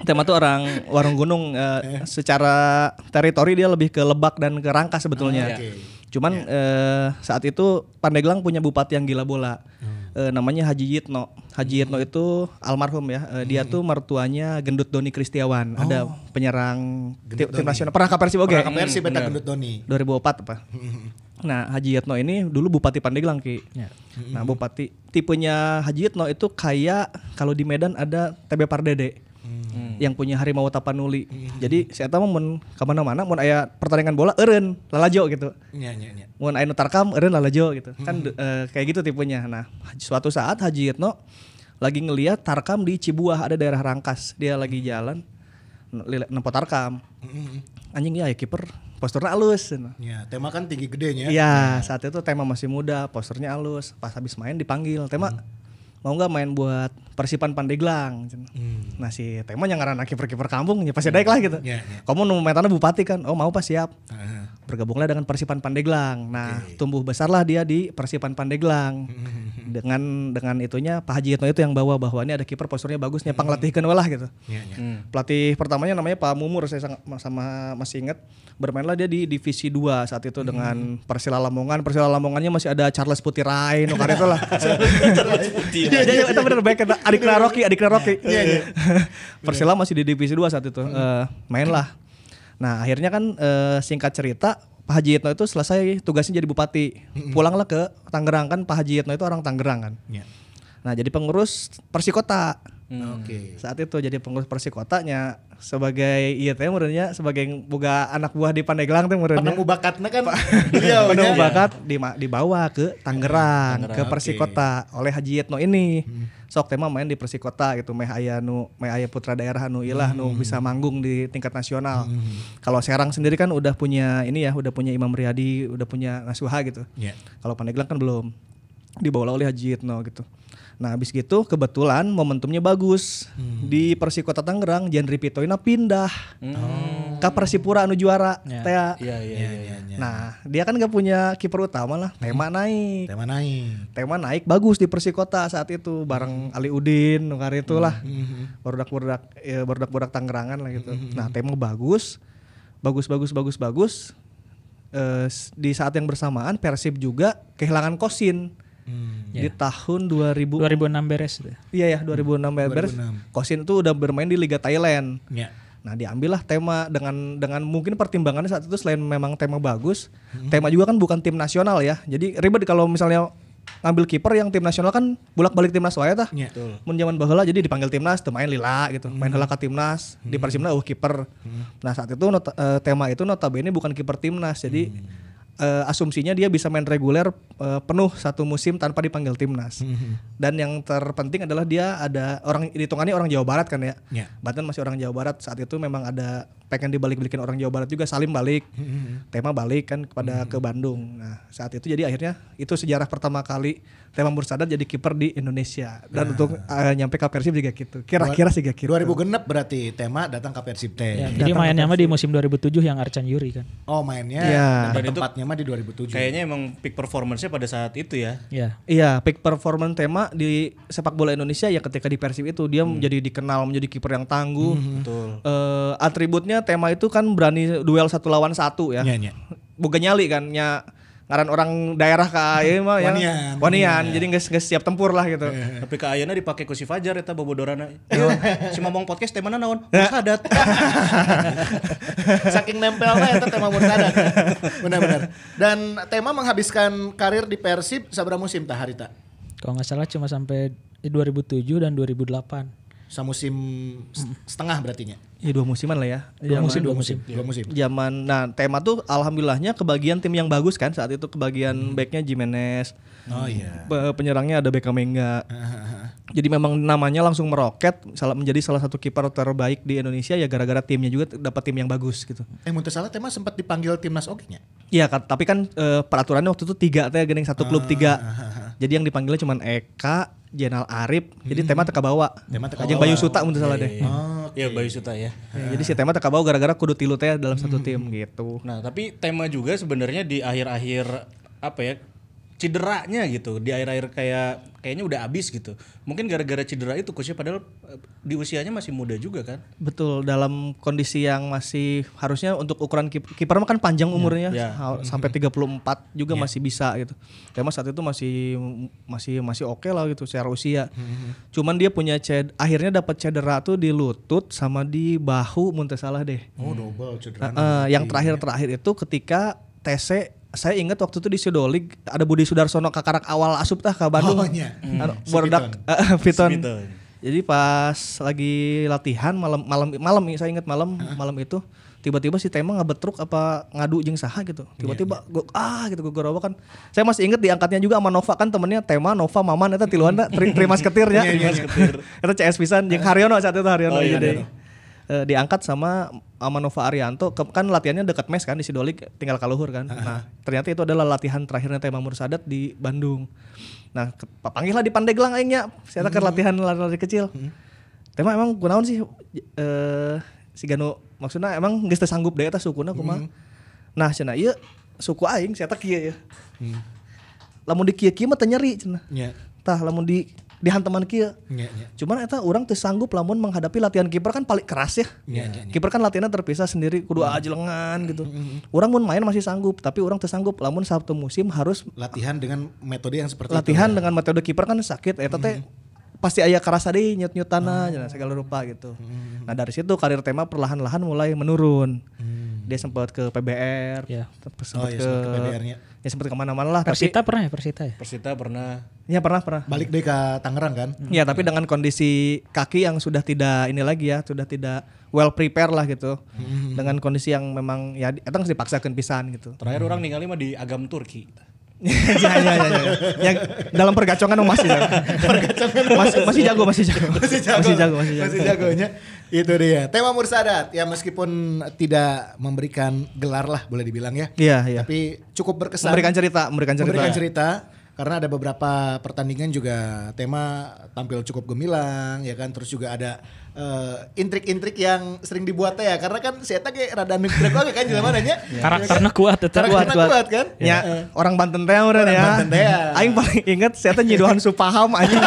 Tema tuh orang warung gunung uh, secara teritori dia lebih ke Lebak dan ke Rangkas sebetulnya. Oh, ah, okay. Cuman yeah. Ya. uh, saat itu Pandeglang punya bupati yang gila bola. Hmm uh, namanya Haji Yitno. Haji hmm. Yitno itu almarhum ya. Uh, dia hmm. tuh mertuanya Gendut Doni Kristiawan. Oh. Ada penyerang tim, tim nasional. Pernah ke Persib oke? Okay? Pernah Persib hmm, Gendut Doni. 2004 apa? Nah, Haji Yitno ini dulu Bupati Pandeglang Ki. Ya. Nah, hmm. Bupati tipenya Haji Yitno itu kayak kalau di Medan ada TB Pardede hmm. yang punya harimau tapanuli hmm. jadi saya eta mun kemana-mana mau aya pertandingan bola eureun lalajo gitu mau nya iya, mun aya tarkam eureun lalajo gitu hmm. kan e, kayak gitu tipenya nah suatu saat Haji Yitno lagi ngeliat tarkam di Cibuah ada daerah Rangkas dia lagi hmm. jalan nempo tarkam hmm. anjing ya, ya kiper posturnya halus ya tema kan tinggi gedenya iya saat itu tema masih muda posturnya halus pas habis main dipanggil tema hmm. mau nggak main buat Persipan Pandeglang. Hmm. Nah si yang ngaran kiper-kiper kampung ya pasti hmm. daik lah gitu. Yeah, yeah. Kamu nemu metana bupati kan. Oh mau pas siap. Uh-huh. Bergabunglah dengan Persipan Pandeglang. Nah, okay. tumbuh besarlah dia di Persipan Pandeglang. Hmm. dengan dengan itunya Pak Haji Yitno itu yang bawa bahwa ini ada kiper posturnya bagusnya hmm. lah gitu. Yeah, yeah. Hmm. Pelatih pertamanya namanya Pak Mumur saya sama, sama masih ingat bermainlah dia di divisi 2 saat itu hmm. dengan Persila Lamongan. Persila Lamongannya masih ada Charles putirain, itu lah. itu bener baik adiknya Rocky, adiknya Rocky. Iya, iya. Persela iya. masih di divisi 2 saat itu. Uh, main lah. Nah, akhirnya kan uh, singkat cerita Pak Haji Yitno itu selesai tugasnya jadi bupati. Hmm. Pulanglah ke Tangerang kan Pak Haji Yitno itu orang Tangerang kan. Yeah. Nah, jadi pengurus Persikota. Hmm. Oke. Okay. Saat itu jadi pengurus kotanya sebagai iya teh meureunnya sebagai boga anak buah di Pandeglang teh meureunnya. Penemu bakatnya kan Penemu bakat di dibawa ke Tangerang, ke Persi okay. oleh Haji Yetno ini. Hmm. Sok tema main di kota gitu meh aya nu meh aya putra daerah nu ilah hmm. nu bisa manggung di tingkat nasional. Hmm. Kalau Serang sendiri kan udah punya ini ya, udah punya Imam Riyadi, udah punya Nasuha gitu. Yeah. Kalau Pandeglang kan belum dibawa oleh Haji Yetno gitu. Nah habis gitu kebetulan momentumnya bagus hmm. di Kota Tangerang Jandri Pitoina pindah hmm. Oh. ke Persipura anu juara ya. Tea. Ya, ya, ya, ya, Nah dia kan gak punya kiper utama lah. Tema hmm. naik. Tema naik. Tema naik bagus di Persi Kota saat itu bareng hmm. Ali Udin kali itulah hmm. hmm. berdak-berdak ya, berdak-berdak Tangerangan lah gitu. Hmm. Nah tema bagus bagus bagus bagus bagus. Uh, di saat yang bersamaan Persib juga kehilangan Kosin. Hmm. Di ya. tahun 2000 2006 beres Iya ya, 2006 hmm. beres. 2006. Kosin tuh udah bermain di Liga Thailand. Ya. Nah, diambillah tema dengan dengan mungkin pertimbangannya saat itu selain memang tema bagus, hmm. tema juga kan bukan tim nasional ya. Jadi ribet kalau misalnya ngambil kiper yang tim nasional kan bolak-balik timnas wae tah. Ya. Mun zaman jadi dipanggil timnas, teu main lila gitu. Hmm. Main hmm. lila ke timnas, hmm. di Persimna uh oh, kiper. Hmm. Nah, saat itu nota, uh, eh, tema itu notabene bukan kiper timnas. Jadi hmm uh, asumsinya dia bisa main reguler uh, penuh satu musim tanpa dipanggil timnas. Mm-hmm. Dan yang terpenting adalah dia ada orang hitungannya orang Jawa Barat kan ya. Yeah. Banten masih orang Jawa Barat saat itu memang ada pengen dibalik-balikin orang Jawa Barat juga Salim balik. Mm-hmm. Tema balik kan kepada mm-hmm. ke Bandung. Nah, saat itu jadi akhirnya itu sejarah pertama kali Tema Mursadar jadi kiper di Indonesia. Dan nah. untuk uh, nyampe ke Persib juga gitu. Kira-kira sih gitu. 2006 berarti Tema datang ke Persib teh. Ya, jadi mainnya mah di musim 2007 yang Arcan Yuri kan. Oh, mainnya ya. dan di tempatnya tema di 2007. Kayaknya emang peak performance-nya pada saat itu ya. Iya. Iya, peak performance tema di sepak bola Indonesia ya ketika di Persib itu dia hmm. menjadi dikenal menjadi kiper yang tangguh. Hmm. hmm. Betul. Uh, atributnya tema itu kan berani duel satu lawan satu ya. Iya, iya. Bukan nyali kan, ya ngaran orang daerah ke ieu mah yang Wanian. Wanian. Iya. Jadi nggak nggak siap tempur lah gitu. Iya, iya. Tapi ke ayana dipakai kursi fajar Fajar bobo dorana si mamong podcast mana nawan Mursadat. Saking nempelnya itu tema Mursadat. Benar-benar. Dan tema menghabiskan karir di Persib sabra musim tah harita? Kalau nggak salah cuma sampai 2007 dan 2008 sama musim hmm. setengah berarti ya? Iya dua musiman lah ya. Dua Jaman, musim, dua musim, Dua ya, musim. Zaman, nah tema tuh alhamdulillahnya kebagian tim yang bagus kan saat itu kebagian hmm. backnya Jimenez. Oh iya. Yeah. Penyerangnya ada Beckham enggak. Jadi memang namanya langsung meroket salah menjadi salah satu kiper terbaik di Indonesia ya gara-gara timnya juga dapat tim yang bagus gitu. Eh Muntah salah tema sempat dipanggil timnas Oke nya? Iya kan, tapi kan uh, peraturannya waktu itu tiga teh gening satu klub tiga. Ah. Jadi yang dipanggilnya cuma Eka, Jenal Arif jadi hmm. tema teka bawa tema teka aja Bayu Suta mungkin salah deh iya, iya, iya. oh, iya Bayu Suta ya. ya jadi si tema teka bawa gara-gara kudu tilu teh dalam satu hmm. tim gitu nah tapi tema juga sebenarnya di akhir-akhir apa ya cederanya gitu di air-air kayak kayaknya udah abis gitu mungkin gara-gara cedera itu coachnya padahal eh, di usianya masih muda juga kan betul dalam kondisi yang masih harusnya untuk ukuran kiper kan panjang ya, umurnya ya, ya. sampai 34 juga ya. masih bisa gitu tema saat itu masih masih masih oke okay lah gitu secara usia hmm. cuman dia punya ced akhirnya dapat cedera tuh di lutut sama di bahu muntah salah deh oh double cedera nah, uh, yang terakhir-terakhir itu ketika TC saya ingat waktu itu di Sidolik ada Budi Sudarsono kakarak awal asup tah ke Bandung. Oh, iya. Hmm. Anu, Bordak uh, eh, Jadi pas lagi latihan malam malam malam saya ingat malam uh-huh. malam itu tiba-tiba si Tema ngabetruk apa ngadu jeng saha gitu. Iya, tiba-tiba yeah. yeah. ah gitu gue goroba kan. Saya masih ingat diangkatnya juga sama Nova kan temennya Tema, Nova, Maman, itu tiluan tri, trimas ketirnya. Iya, iya, trimas ketir. Itu CS pisan, jeng Haryono saat itu Haryono. Oh, iya, iya, iya uh, diangkat sama Amanova Arianto kan latihannya dekat mes kan di Sidolik tinggal Kaluhur kan. Nah, ternyata itu adalah latihan terakhirnya Tema Mursadat di Bandung. Nah, panggil lah di Pandeglang aingnya. Saya ke hmm. latihan lari-lari kecil. Hmm. Tema emang kunaon sih eh si Gano maksudnya emang geus sanggup daya atas sukuna kumaha. Hmm. Nah, cenah ieu suku aing saya teh kieu ya. Lamun di kieu kieu mah teh nyeri cenah. Ya. Tah lamun di dihanteman kia iya, iya. cuman itu orang tersanggup lamun menghadapi latihan kiper kan paling keras ya yeah, yeah, iya. kiper kan latihannya terpisah sendiri kudu mm. aja lengan gitu mm. Mm-hmm, orang mm-hmm. pun main masih sanggup tapi orang tersanggup lamun satu musim harus latihan dengan metode yang seperti latihan itu, dengan ya. metode kiper kan sakit eta teh mm pasti ayah kerasa deh nyut nyut tanah hmm. segala rupa gitu hmm. nah dari situ karir tema perlahan lahan mulai menurun hmm dia sempat ke PBR ya. sempat oh, ya, ke, ke PBR ya sempat kemana-mana lah Persita tapi, pernah ya Persita ya Persita pernah ya pernah pernah balik deh ke Tangerang kan hmm. ya tapi dengan kondisi kaki yang sudah tidak ini lagi ya sudah tidak well prepare lah gitu hmm. dengan kondisi yang memang ya harus dipaksakan pisan gitu terakhir hmm. orang ningali mah di agam Turki ya, ya, ya, ya. ya dalam pergacongan masih ya. pergacongan masih, masih jago, masih jago. Masih jago. Masih jago, masih jago. Masih jago itu dia. Tema Mursadat ya meskipun tidak memberikan gelar lah boleh dibilang ya. Iya, iya. Tapi cukup berkesan. Memberikan cerita, memberikan cerita. Memberikan cerita karena ada beberapa pertandingan juga tema tampil cukup gemilang ya kan terus juga ada uh, intrik-intrik yang sering dibuatnya ya karena kan si Eta kayak rada negara gue kan jalan ya iya. karakternya iya kan? kuat tetap kuat, kuat, kuat kan ya, ya. Uh, orang Banten teh orang ya Banten teh ya. aing paling inget si Eta nyiduhan supaham aing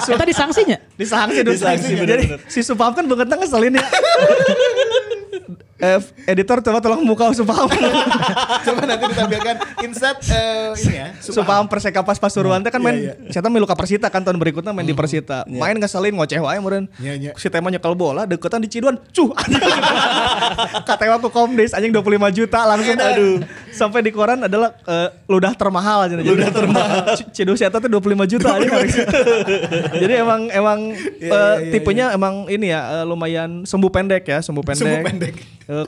Eta disangsinya disangsi disangsi disangsi, si supaham kan disangsi, disangsi, ya eh, editor coba tolong buka Supam. coba nanti ditampilkan insert uh, ini ya. Supam Perseka pas Pasuruan teh iya, kan main yeah, yeah. siapa milu Persita kan tahun berikutnya main di hmm, Persita. Yeah. Main ngeselin ngoceh wae meureun. Yeah, yeah. Si temanya kalau bola deketan di Ciduan. Cuh. Katewa ku Komdis anjing lima juta langsung iya. aduh. Sampai di koran adalah uh, ludah termahal aja. Ludah termahal. Ciduh si dua teh 25 juta aja. Jadi emang emang yeah, uh, yeah, tipenya yeah. emang ini ya uh, lumayan sembuh pendek ya, sembuh pendek. Sembuh pendek. Kak eh,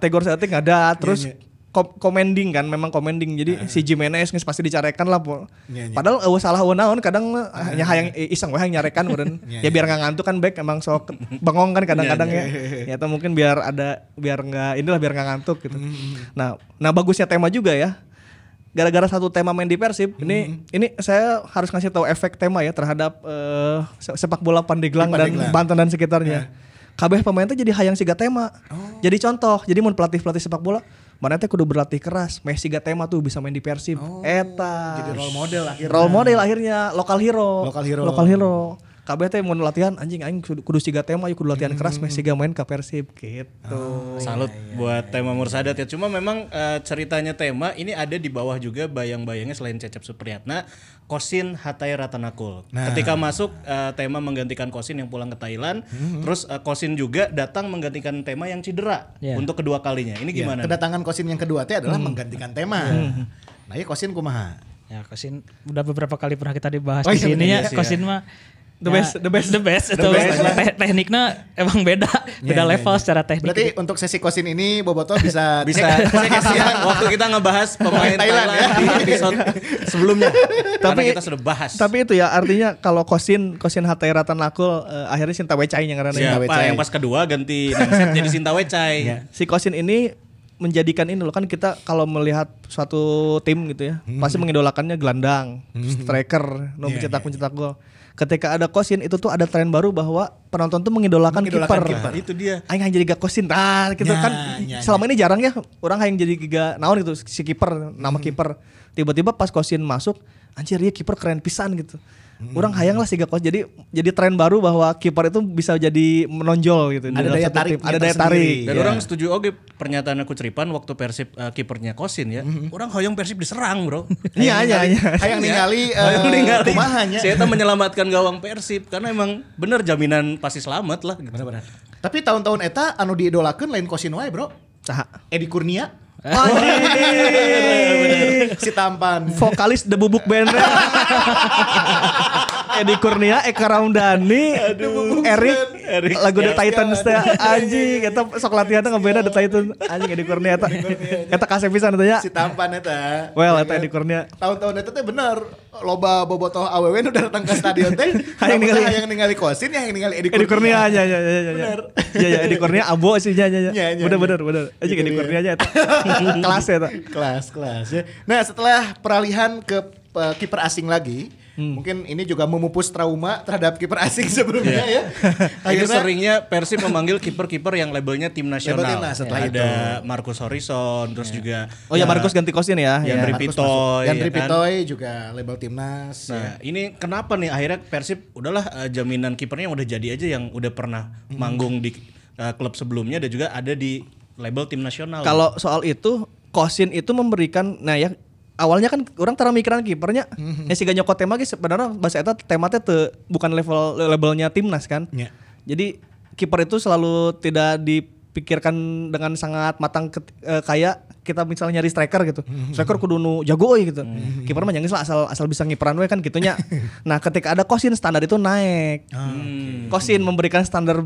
kategori nggak ada iya, terus yeah, Kom komending kan memang commanding, jadi uh. si Jimenez nges pasti dicarekan lah iya, padahal uh, salah uh, naon kadang uh, hanya iseng wah nyarekan meren yeah, ya biar nggak ngantuk kan baik emang sok bengong kan kadang-kadang yeah, ya. ya atau mungkin biar ada biar nggak inilah biar nggak ngantuk gitu mm. mm, mm. nah nah bagusnya tema juga ya gara-gara satu tema main di Persib mm. ini mm. ini saya harus ngasih tahu efek tema ya terhadap uh, sepak bola Pandeglang, Pandeglang. dan Banten dan sekitarnya yeah kabeh pemain tuh jadi hayang siga tema. Oh. Jadi contoh, jadi mun pelatih-pelatih sepak bola mana teh kudu berlatih keras. Messi gak tema tuh bisa main di Persib. Oh, Eta. Jadi role model akhirnya. Role model akhirnya lokal hero. Lokal hero. Lokal hero. Lokal hero kabeh teh mau latihan anjing aing kudu siga tema yuk kudu latihan hmm. keras meh siga main ke Persib gitu. Oh, iya, salut iya, iya, buat iya, tema iya. Mursadat ya. Cuma memang uh, ceritanya tema ini ada di bawah juga bayang-bayangnya selain Cecep Supriyatna, Kosin Hatay Ratanakul. Nah. Ketika masuk uh, tema menggantikan Kosin yang pulang ke Thailand, hmm. terus uh, Kosin juga datang menggantikan tema yang cedera yeah. untuk kedua kalinya. Ini iya, gimana? Yeah. Kedatangan Kosin yang kedua teh adalah hmm. menggantikan tema. Hmm. hmm. Nah, ya Kosin kumaha? Ya, Kosin udah beberapa kali pernah kita dibahas oh, di sini ya, iya, ya. Kosin mah Ya, the best, the best, the best. Itu te tekniknya emang beda, beda yeah, iya, level yeah, secara teknik. Berarti untuk sesi kosin ini Boboto bisa bisa. waktu kita ngebahas pemain Thailand, Thailand ya. di episode sebelumnya. tapi kita sudah bahas. Tapi itu ya artinya kalau kosin kosin Hatay Ratan uh, akhirnya Sinta Wecai yang karena Siapa yang pas kedua ganti mindset jadi Sinta Wecai. Yeah. Si kosin ini menjadikan ini loh kan kita kalau melihat suatu tim gitu ya hmm. pasti mengidolakannya gelandang, hmm. striker, no yeah, mencetak yeah, iya. mencetak gol. Ketika ada kosin itu tuh ada tren baru bahwa penonton tuh mengidolakan, mengidolakan kiper. Itu dia. Aing jadi gak kosin. Nah, gitu yeah, kan yeah, ya. selama yeah. ini jarang ya orang yang jadi giga naon gitu si kiper, nama hmm. kiper. Tiba-tiba pas kosin masuk, anjir ya kiper keren pisan gitu Hmm. Orang hayang lah siga kos. Jadi jadi tren baru bahwa kiper itu bisa jadi menonjol gitu. Ada daya tarik, ada daya tarik. Dan yeah. orang setuju oke oh, pernyataan aku Ceripan waktu Persib uh, kipernya Kosin ya. Mm-hmm. Orang hayang Persib diserang, Bro. Iya, iya, iya. Hayang iya, ningali iya. hayang ningali kumahanya. Saya menyelamatkan gawang Persib karena emang bener jaminan pasti selamat lah gitu. Benar-benar. Tapi tahun-tahun eta anu diidolakeun lain Kosin wae, Bro. Saha? Edi Kurnia si tampan. Vokalis The Bubuk Band. Edi Kurnia, Eka Ramdhani, Erik, lagu The Titans teh anjing, kita sok latihan teh ngebeda The Titans anjing Edi Kurnia eta. Eta kasih pisan eta ya. Si tampan eta. Well eta iya. Edi Kurnia. Tahun-tahun eta teh bener loba bobotoh awewe nu datang ke stadion teh hayang ningali hayang ningali Kosin yang ningali Edi Kurnia. Edi Kurnia ya, ya ya ya ya. Bener. Ya ya Edi Kurnia abo sih ya ya ya. ya bener bener bener. Aja Edi Kurnia aja eta. Kelas eta. Kelas kelas ya. Nah, setelah peralihan ke eh, kiper asing lagi, Hmm. Mungkin ini juga memupus trauma terhadap kiper asing sebelumnya yeah. ya. Akhirnya ini seringnya Persib memanggil kiper-kiper yang labelnya tim nasional. Label setelah ya, ada itu. Marcus Horizon, terus yeah. juga Oh ya, ya Marcus ganti kosin ya. Yang yeah. Yang Ripitoy kan? juga label timnas. Nah, ya. ini kenapa nih akhirnya Persib udahlah eh, jaminan kipernya udah jadi aja yang udah pernah hmm. manggung di uh, klub sebelumnya dan juga ada di label tim nasional. Kalau soal itu Kosin itu memberikan nah ya awalnya kan orang terang mikiran kipernya mm -hmm. gak nyokot tema sebenarnya bahasa itu tematnya te, bukan level levelnya timnas kan yeah. jadi kiper itu selalu tidak dipikirkan dengan sangat matang ke, e, kayak kita misalnya nyari striker gitu mm -hmm. striker kudu nu jago oi gitu mm -hmm. kiper mah lah asal asal bisa ngiperan we kan gitunya nah ketika ada kosin standar itu naik ah, hmm. kosin memberikan standar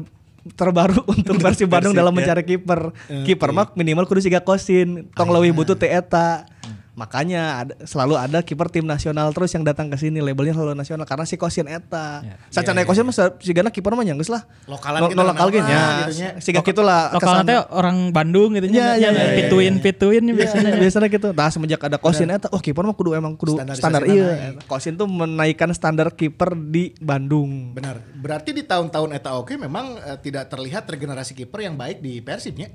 terbaru untuk Persib Bandung dalam ya. mencari kiper. Eh, kiper mah minimal kudu siga kosin, tong ah, leuwih iya. butuh Teta makanya ada, selalu ada kiper tim nasional terus yang datang ke sini labelnya selalu nasional karena si Kosin eta. ya. Saca yeah, yeah, kosin yeah. mah kiper mah nyanggeus lah. Lokalan no, gitu. No lokal ya si gak gitu lah. Lokal nanti orang Bandung gitu ya ya, ya, ya, ya pituin pituin biasanya. biasanya gitu. Nah semenjak ada Kosin eta, oh, kiper mah kudu emang kudu standar, standar iya. Kosin tuh menaikkan standar kiper di Bandung. Benar. Berarti di tahun-tahun eta oke memang eh, tidak terlihat regenerasi kiper yang baik di Persibnya.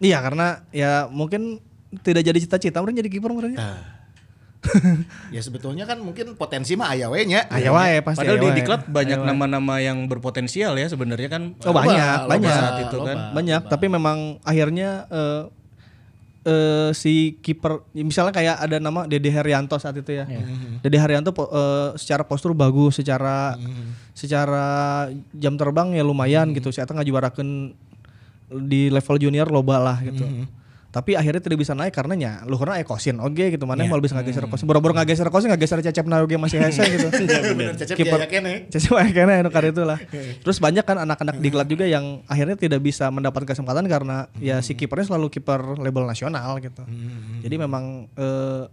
Iya karena ya mungkin tidak jadi cita-cita orang jadi kiper orangnya. Nah. ya sebetulnya kan mungkin potensi mah ayawenya ayawae pasti padahal ayawai. di diklat banyak nama-nama yang berpotensial ya sebenarnya kan oh loba, banyak loba, banyak saat itu loba, kan banyak loba. tapi memang akhirnya uh, uh, si kiper misalnya kayak ada nama Dede Haryanto saat itu ya. Yeah. Hmm. Dede Haryanto uh, secara postur bagus, secara mm. secara jam terbang ya lumayan mm. gitu. Saya si nggak juarakan di level junior loba lah gitu. Mm tapi akhirnya tidak bisa naik karena lu luhurna aya kosin oke okay, gitu mana yeah. Iya. mau bisa ngageser hmm. kosin boro-boro ngageser kosin ngageser cecep naro, oge masih hese gitu kiper iya, cecep aya kene anu kar itu kan lah iya. terus banyak kan anak-anak di klub juga yang akhirnya tidak bisa mendapat kesempatan karena ya si hmm. kipernya selalu kiper label nasional gitu hmm, jadi memang uh,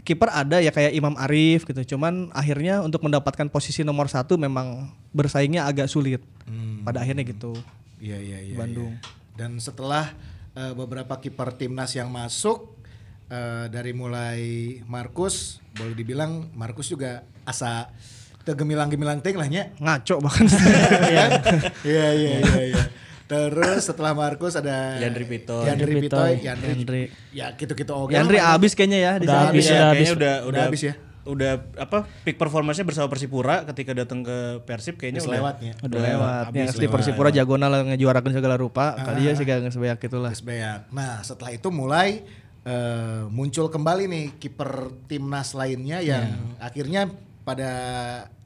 kiper ada ya kayak Imam Arif gitu. Cuman akhirnya untuk mendapatkan posisi nomor satu memang bersaingnya agak sulit. Hmm. Pada akhirnya gitu. Iya iya iya. Bandung. Ya. Dan setelah uh, beberapa kiper timnas yang masuk uh, dari mulai Markus boleh dibilang Markus juga asa tegemilang-gemilang ting lahnya ngaco bahkan iya. Iya, iya, iya iya iya Terus setelah Markus ada Yandri Pito. Yandri Pito, Yandri, Yandri. Ya gitu-gitu oke. Yandri abis kayaknya ya di abis, ya, abis. Ya. udah, udah abis ya udah apa peak performance-nya bersama Persipura ketika datang ke Persib kayaknya udah lewat ya. Udah lewat. Ya pasti Persipura lewat. jagona lah ngejuarakan segala rupa. Uh, Kali ya sih gak sebanyak itulah. Sebanyak. Nah, setelah itu mulai uh, muncul kembali nih kiper timnas lainnya yang yeah. akhirnya pada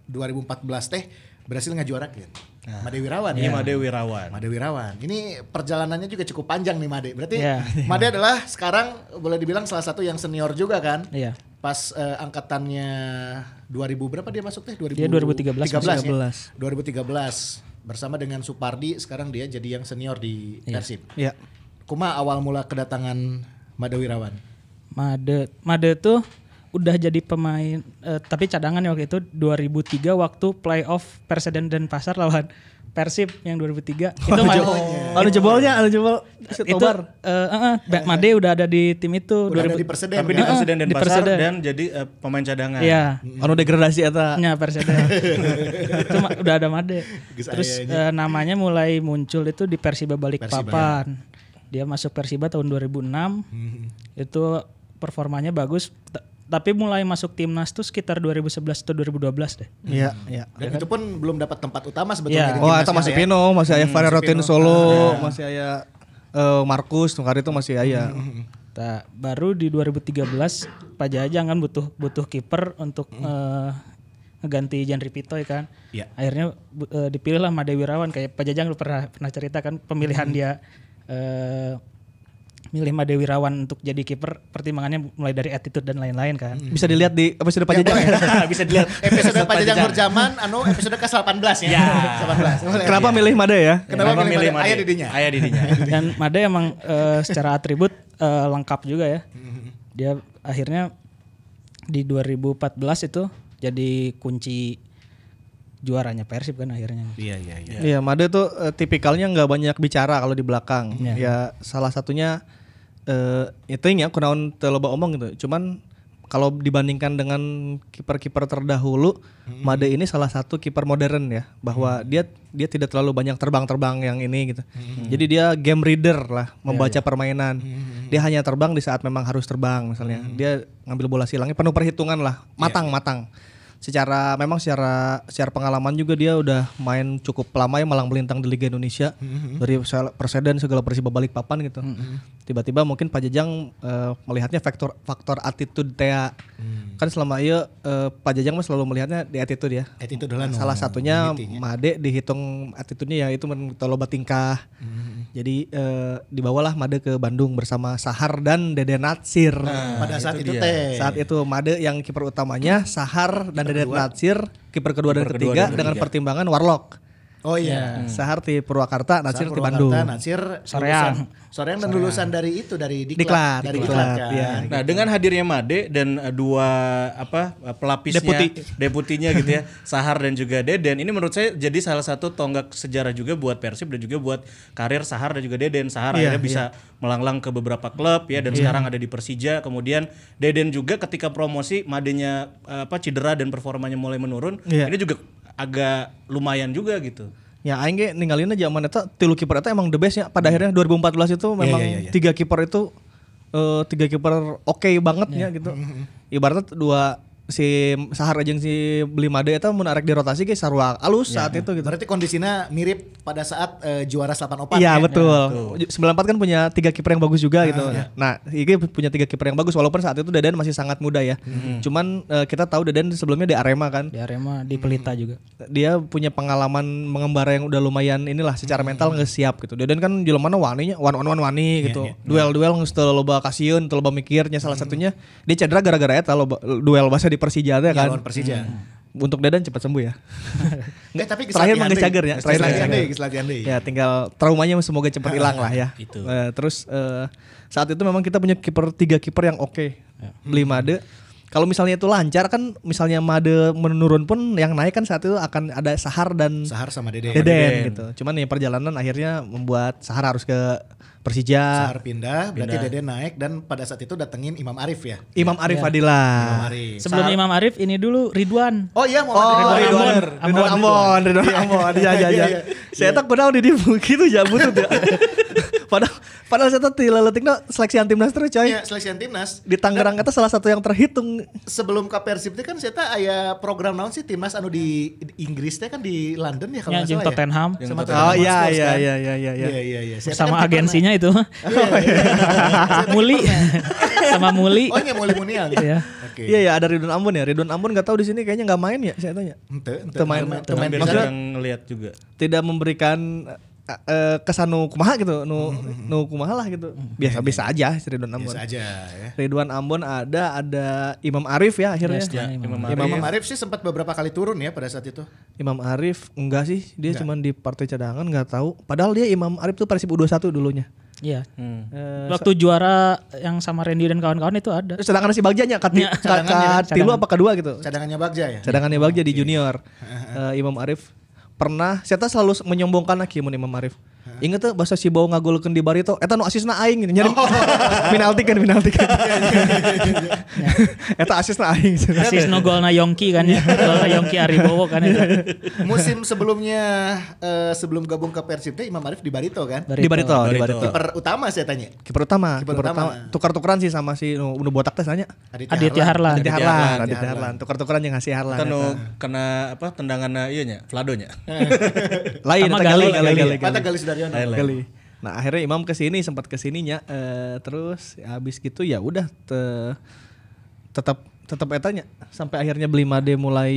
2014 teh berhasil ngejuarakan. Nah, Made Wirawan ini ya. Iya. Made Wirawan. Made Wirawan. Ini perjalanannya juga cukup panjang nih Made. Berarti yeah, Made adalah sekarang boleh dibilang salah satu yang senior juga kan? Iya. Yeah. Pas uh, angkatannya 2000 berapa dia masuk teh? 2000, Yeah, 2013. 13, 2013. Ya? 2013 bersama dengan Supardi sekarang dia jadi yang senior di yeah. Persib. Iya. Yeah. Kuma awal mula kedatangan Made Wirawan. Made Made tuh udah jadi pemain uh, tapi cadangan ya waktu itu 2003 waktu playoff Perseden dan Pasar lawan Persib yang 2003 oh, itu Made oh, ada jebolnya ada jebol itu uh, uh, uh, Made udah ada di tim itu udah 2000, ada di Perseden tapi kan? di eh, eh, Perseden dan di Pasar Perseden. dan jadi uh, pemain cadangan ya hmm. anu degradasi eta ya Perseden itu udah ada Made terus uh, namanya mulai muncul itu di Persiba Balikpapan Persiba. Ya. dia masuk Persiba tahun 2006 hmm. itu performanya bagus tapi mulai masuk timnas tuh sekitar 2011 atau 2012 deh. Iya, hmm. iya. Dan ya kan? itu pun belum dapat tempat utama sebetulnya. ya. Oh, atau masih ya. Pino, masih hmm, ayah Farah Rotin Solo, ah, ya. masih ayah uh, eh, Markus tungkari itu masih ayah. Hmm. Nah, baru di 2013 Pak Jajang kan butuh butuh kiper untuk hmm. uh, ngeganti Janri ya kan. Ya. Akhirnya uh, eh, dipilihlah Made Wirawan kayak Pak Jajang pernah pernah cerita kan pemilihan hmm. dia uh, milih Made Wirawan untuk jadi kiper pertimbangannya mulai dari attitude dan lain-lain kan. Hmm. Bisa dilihat di episode Panjajang. Ya, bisa dilihat episode Panjajang berjaman anu episode ke-18 ya. ya. 18. Kenapa ya. milih Made ya? Kenapa, Kenapa milih Made? Ayah didinya. Ayah didinya. dan Made emang uh, secara atribut uh, lengkap juga ya. Hmm. Dia akhirnya di 2014 itu jadi kunci juaranya Persib kan akhirnya. Iya iya iya. Iya Made tuh uh, tipikalnya nggak banyak bicara kalau di belakang. Ya, Ya salah satunya uh, itu aku kunaon terlalu omong gitu. Cuman kalau dibandingkan dengan kiper-kiper terdahulu, hmm. Made ini salah satu kiper modern ya, bahwa hmm. dia dia tidak terlalu banyak terbang-terbang yang ini gitu. Hmm. Jadi dia game reader lah, membaca yeah, yeah. permainan. Hmm, hmm, hmm. Dia hanya terbang di saat memang harus terbang misalnya. Hmm. Dia ngambil bola silangnya penuh perhitungan lah, matang-matang. Iya. Yeah. Matang secara memang secara secara pengalaman juga dia udah main cukup lama ya malang melintang di Liga Indonesia mm -hmm. dari presiden segala persiba balik papan gitu. Mm -hmm tiba-tiba mungkin Pak Jajang uh, melihatnya faktor faktor attitude teh hmm. kan selama itu iya, uh, eh, Pak Jajang mah selalu melihatnya di attitude ya attitude adalah nah, salah satunya ya. Made dihitung attitude-nya ya itu loba tingkah hmm. jadi uh, dibawalah Made ke Bandung bersama Sahar dan Dede Natsir nah, nah pada saat itu, itu teh saat itu Made yang kiper utamanya Sahar dan Dede Natsir kiper kedua kedua dan ketiga dengan pertimbangan Warlock Oh iya, ya. hmm. di Purwakarta, Nasir di Bandung. Nasir Soreang. Soreang dan lulusan dari itu dari Diklat, Diklat dari Diklat. Diklat kan. ya. Nah, gitu. dengan hadirnya Made dan eh, dua apa eh, pelapisnya Deputi. deputinya gitu ya, Sahar dan juga Deden, ini menurut saya jadi salah satu tonggak sejarah juga buat Persib dan juga buat karir Sahar dan juga Deden. Sahar yeah, akhirnya iya. bisa melanglang ke beberapa klub ya dan yeah. sekarang ada di Persija. Kemudian Deden juga ketika promosi Madenya eh, apa cedera dan performanya mulai menurun, yeah. ini juga agak lumayan juga gitu ya aing ge ninggalin zaman eta tilu kiper eta emang the best ya pada hmm. akhirnya 2014 itu iya, iya, memang yeah, yeah, yeah, tiga kiper itu uh, tiga kiper oke okay banget ya iya. gitu hmm, hmm, ibaratnya dua si sahar aja si beli made itu menarik di dirotasi ge sarua alus ya. saat itu gitu. Berarti kondisinya mirip pada saat uh, juara 84 Iya, ya, betul. Ya, kan punya tiga kiper yang bagus juga ah, gitu. Ya. Nah, ini punya tiga kiper yang bagus walaupun saat itu Dadan masih sangat muda ya. Hmm. Cuman uh, kita tahu Dadan sebelumnya di Arema kan. Di Arema, di Pelita hmm. juga. Dia punya pengalaman mengembara yang udah lumayan inilah secara hmm. mental nggak siap gitu. Dadan kan jelemana waninya one on one wani iya, gitu. Iya. Duel-duel nggak ya. loba terlalu loba mikirnya salah hmm. satunya dia cedera gara-gara ya duel bahasa di di Persija ada iya, kan. Ya, lawan Persija. Hmm untuk Dedan cepat sembuh ya. Enggak, tapi terakhir mangga cager ya. Terakhir latihan deh, Ya tinggal traumanya semoga cepat hilang lah ya. Itu. Eh, terus uh, saat itu memang kita punya kiper tiga kiper yang oke. Okay. Ya. Beli ada. Hmm. Kalau misalnya itu lancar kan misalnya Made menurun pun yang naik kan saat itu akan ada Sahar dan Sahar sama Deden. Deden, Deden. gitu. Cuman ya perjalanan akhirnya membuat Sahar harus ke Persija. Sahar pindah, pindah. berarti Deden naik dan pada saat itu datengin Imam Arif ya. Imam iya. Arif ya. Adila. Sebelum Sahar. Imam Arif ini dulu Ridwan. Oh iya mau oh, Ridwan. Ridwan. Ambon, Ridwan Ambon. Iya. Iya, iya iya iya. Saya tak kenal di dia begitu ya butuh ya padahal padahal saya tadi no seleksi timnas terus coy. Iya, seleksi timnas. Di Tangerang kata salah satu yang terhitung. Sebelum ke Persib itu kan saya aya program naon sih timnas anu di, Inggris teh kan di London ya kalau ya, salah. Tottenham. Ya. Sama Tottenham. Oh iya iya, kan? iya iya iya iya iya. Iya iya iya. Sama agensinya itu. Iya, oh, Muli. Sama Muli. Oh iya Muli Munial. Iya. Oke. Iya ya ada Ridwan Ambon ya. Ridwan Ambon enggak tahu di sini kayaknya enggak main ya saya tanya. Ente, ente main, main, main. Maksudnya juga. Tidak memberikan uh, eh, kesanu kumaha gitu nu mm nu kumaha lah gitu hmm, biasa biasa aja Ridwan Ambon biasa aja ya. Ridwan Ambon ada ada Imam Arif ya akhirnya ya, Imam, Arif. Imam Arif sih sempat beberapa kali turun ya pada saat itu Imam Arif enggak sih dia cuma di partai cadangan enggak tahu padahal dia Imam Arif tuh Persib u satu dulunya Iya. Hmm. Eh, Waktu so, juara yang sama Randy dan kawan-kawan itu ada. Sedangkan si Bagja nya kati, ya. kati, kati lu apa kedua gitu. Cadangannya Bagja ya. Cadangannya Bagja oh, di okay. junior. uh, Imam Arif pernah saya selalu menyombongkan lagi Imam Arif Ingat tuh bahasa si bau ngagolkan di barito eta nu asisna aing gitu. nyari oh. penalti kan penalti kan. Iya, iya, iya, eta asisna aing. Asis no golna Yongki kan ya. golna Yongki Aribowo kan itu. Musim sebelumnya uh, sebelum gabung ke Persib teh Imam Arif di barito kan? Barito. Di barito, barito. di barito. Kiper utama saya tanya. Kiper utama, kiper utama. utama. Tukar-tukaran sih sama si nu no, botak teh tanya. Aditya Harlan. Aditya Harlan, Aditya Harlan. Tukar-tukaran yang ngasih Harlan. Kan kena apa tendangannya iya nya, Vlado nya. Lain, Gali, Mata Gali sudah Stadion kali. Nah akhirnya Imam kesini sempat kesininya uh, eh, terus ya, habis gitu ya udah te, tetap tetap etanya sampai akhirnya beli Made mulai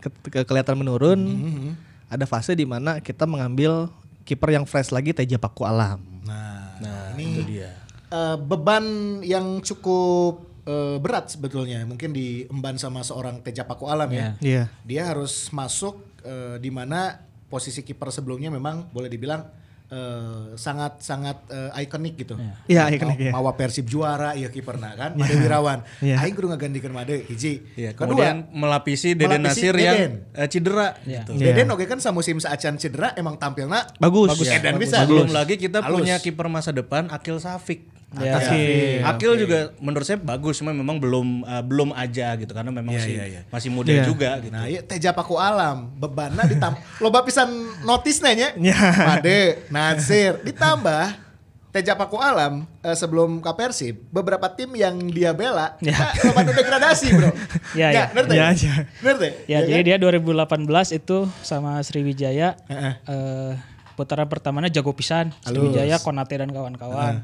ke, ke, kelihatan menurun. Mm -hmm. Ada fase di mana kita mengambil kiper yang fresh lagi Teja Paku Alam. Nah, nah ini itu dia. Uh, beban yang cukup uh, berat sebetulnya mungkin diemban sama seorang Teja Paku Alam yeah. ya. Yeah. Iya. Dia harus masuk uh, di mana posisi kiper sebelumnya memang boleh dibilang Eh, sangat sangat uh, ikonik gitu. Iya, yeah. ikonik Yeah, Mawa Persib juara ya kiperna kan, Made yeah. Wirawan. Yeah. Aing kudu kan Made hiji. Yeah, iya, kemudian Kedua, melapisi Deden melapisi Nasir Deden. yang uh, eh, cedera yeah. gitu. Yeah. Deden oke okay, kan samusim saacan cedera emang tampilnya bagus. Bagus. Yeah. Dan bagus. bisa. Bagus. Belum lagi kita Halus. punya kiper masa depan Akil Safik. Ya. Akil, Akil okay. juga menurut saya bagus, cuma memang belum uh, belum aja gitu karena memang yeah, masih yeah, yeah. masih muda yeah. juga gitu. Nah, iya teja paku alam, bebana ditambah loba pisan notis nanya. Yeah. Iya. Pade, Nasir ditambah Teja Paku Alam uh, sebelum Persib beberapa tim yang dia bela ya. nah, degradasi bro. Iya ya, Ngerti? ya, ya. Ngerti? Ya, ya jadi kan? dia 2018 itu sama Sriwijaya uh -uh. Uh, putaran pertamanya jago pisan Sriwijaya Konate dan kawan-kawan.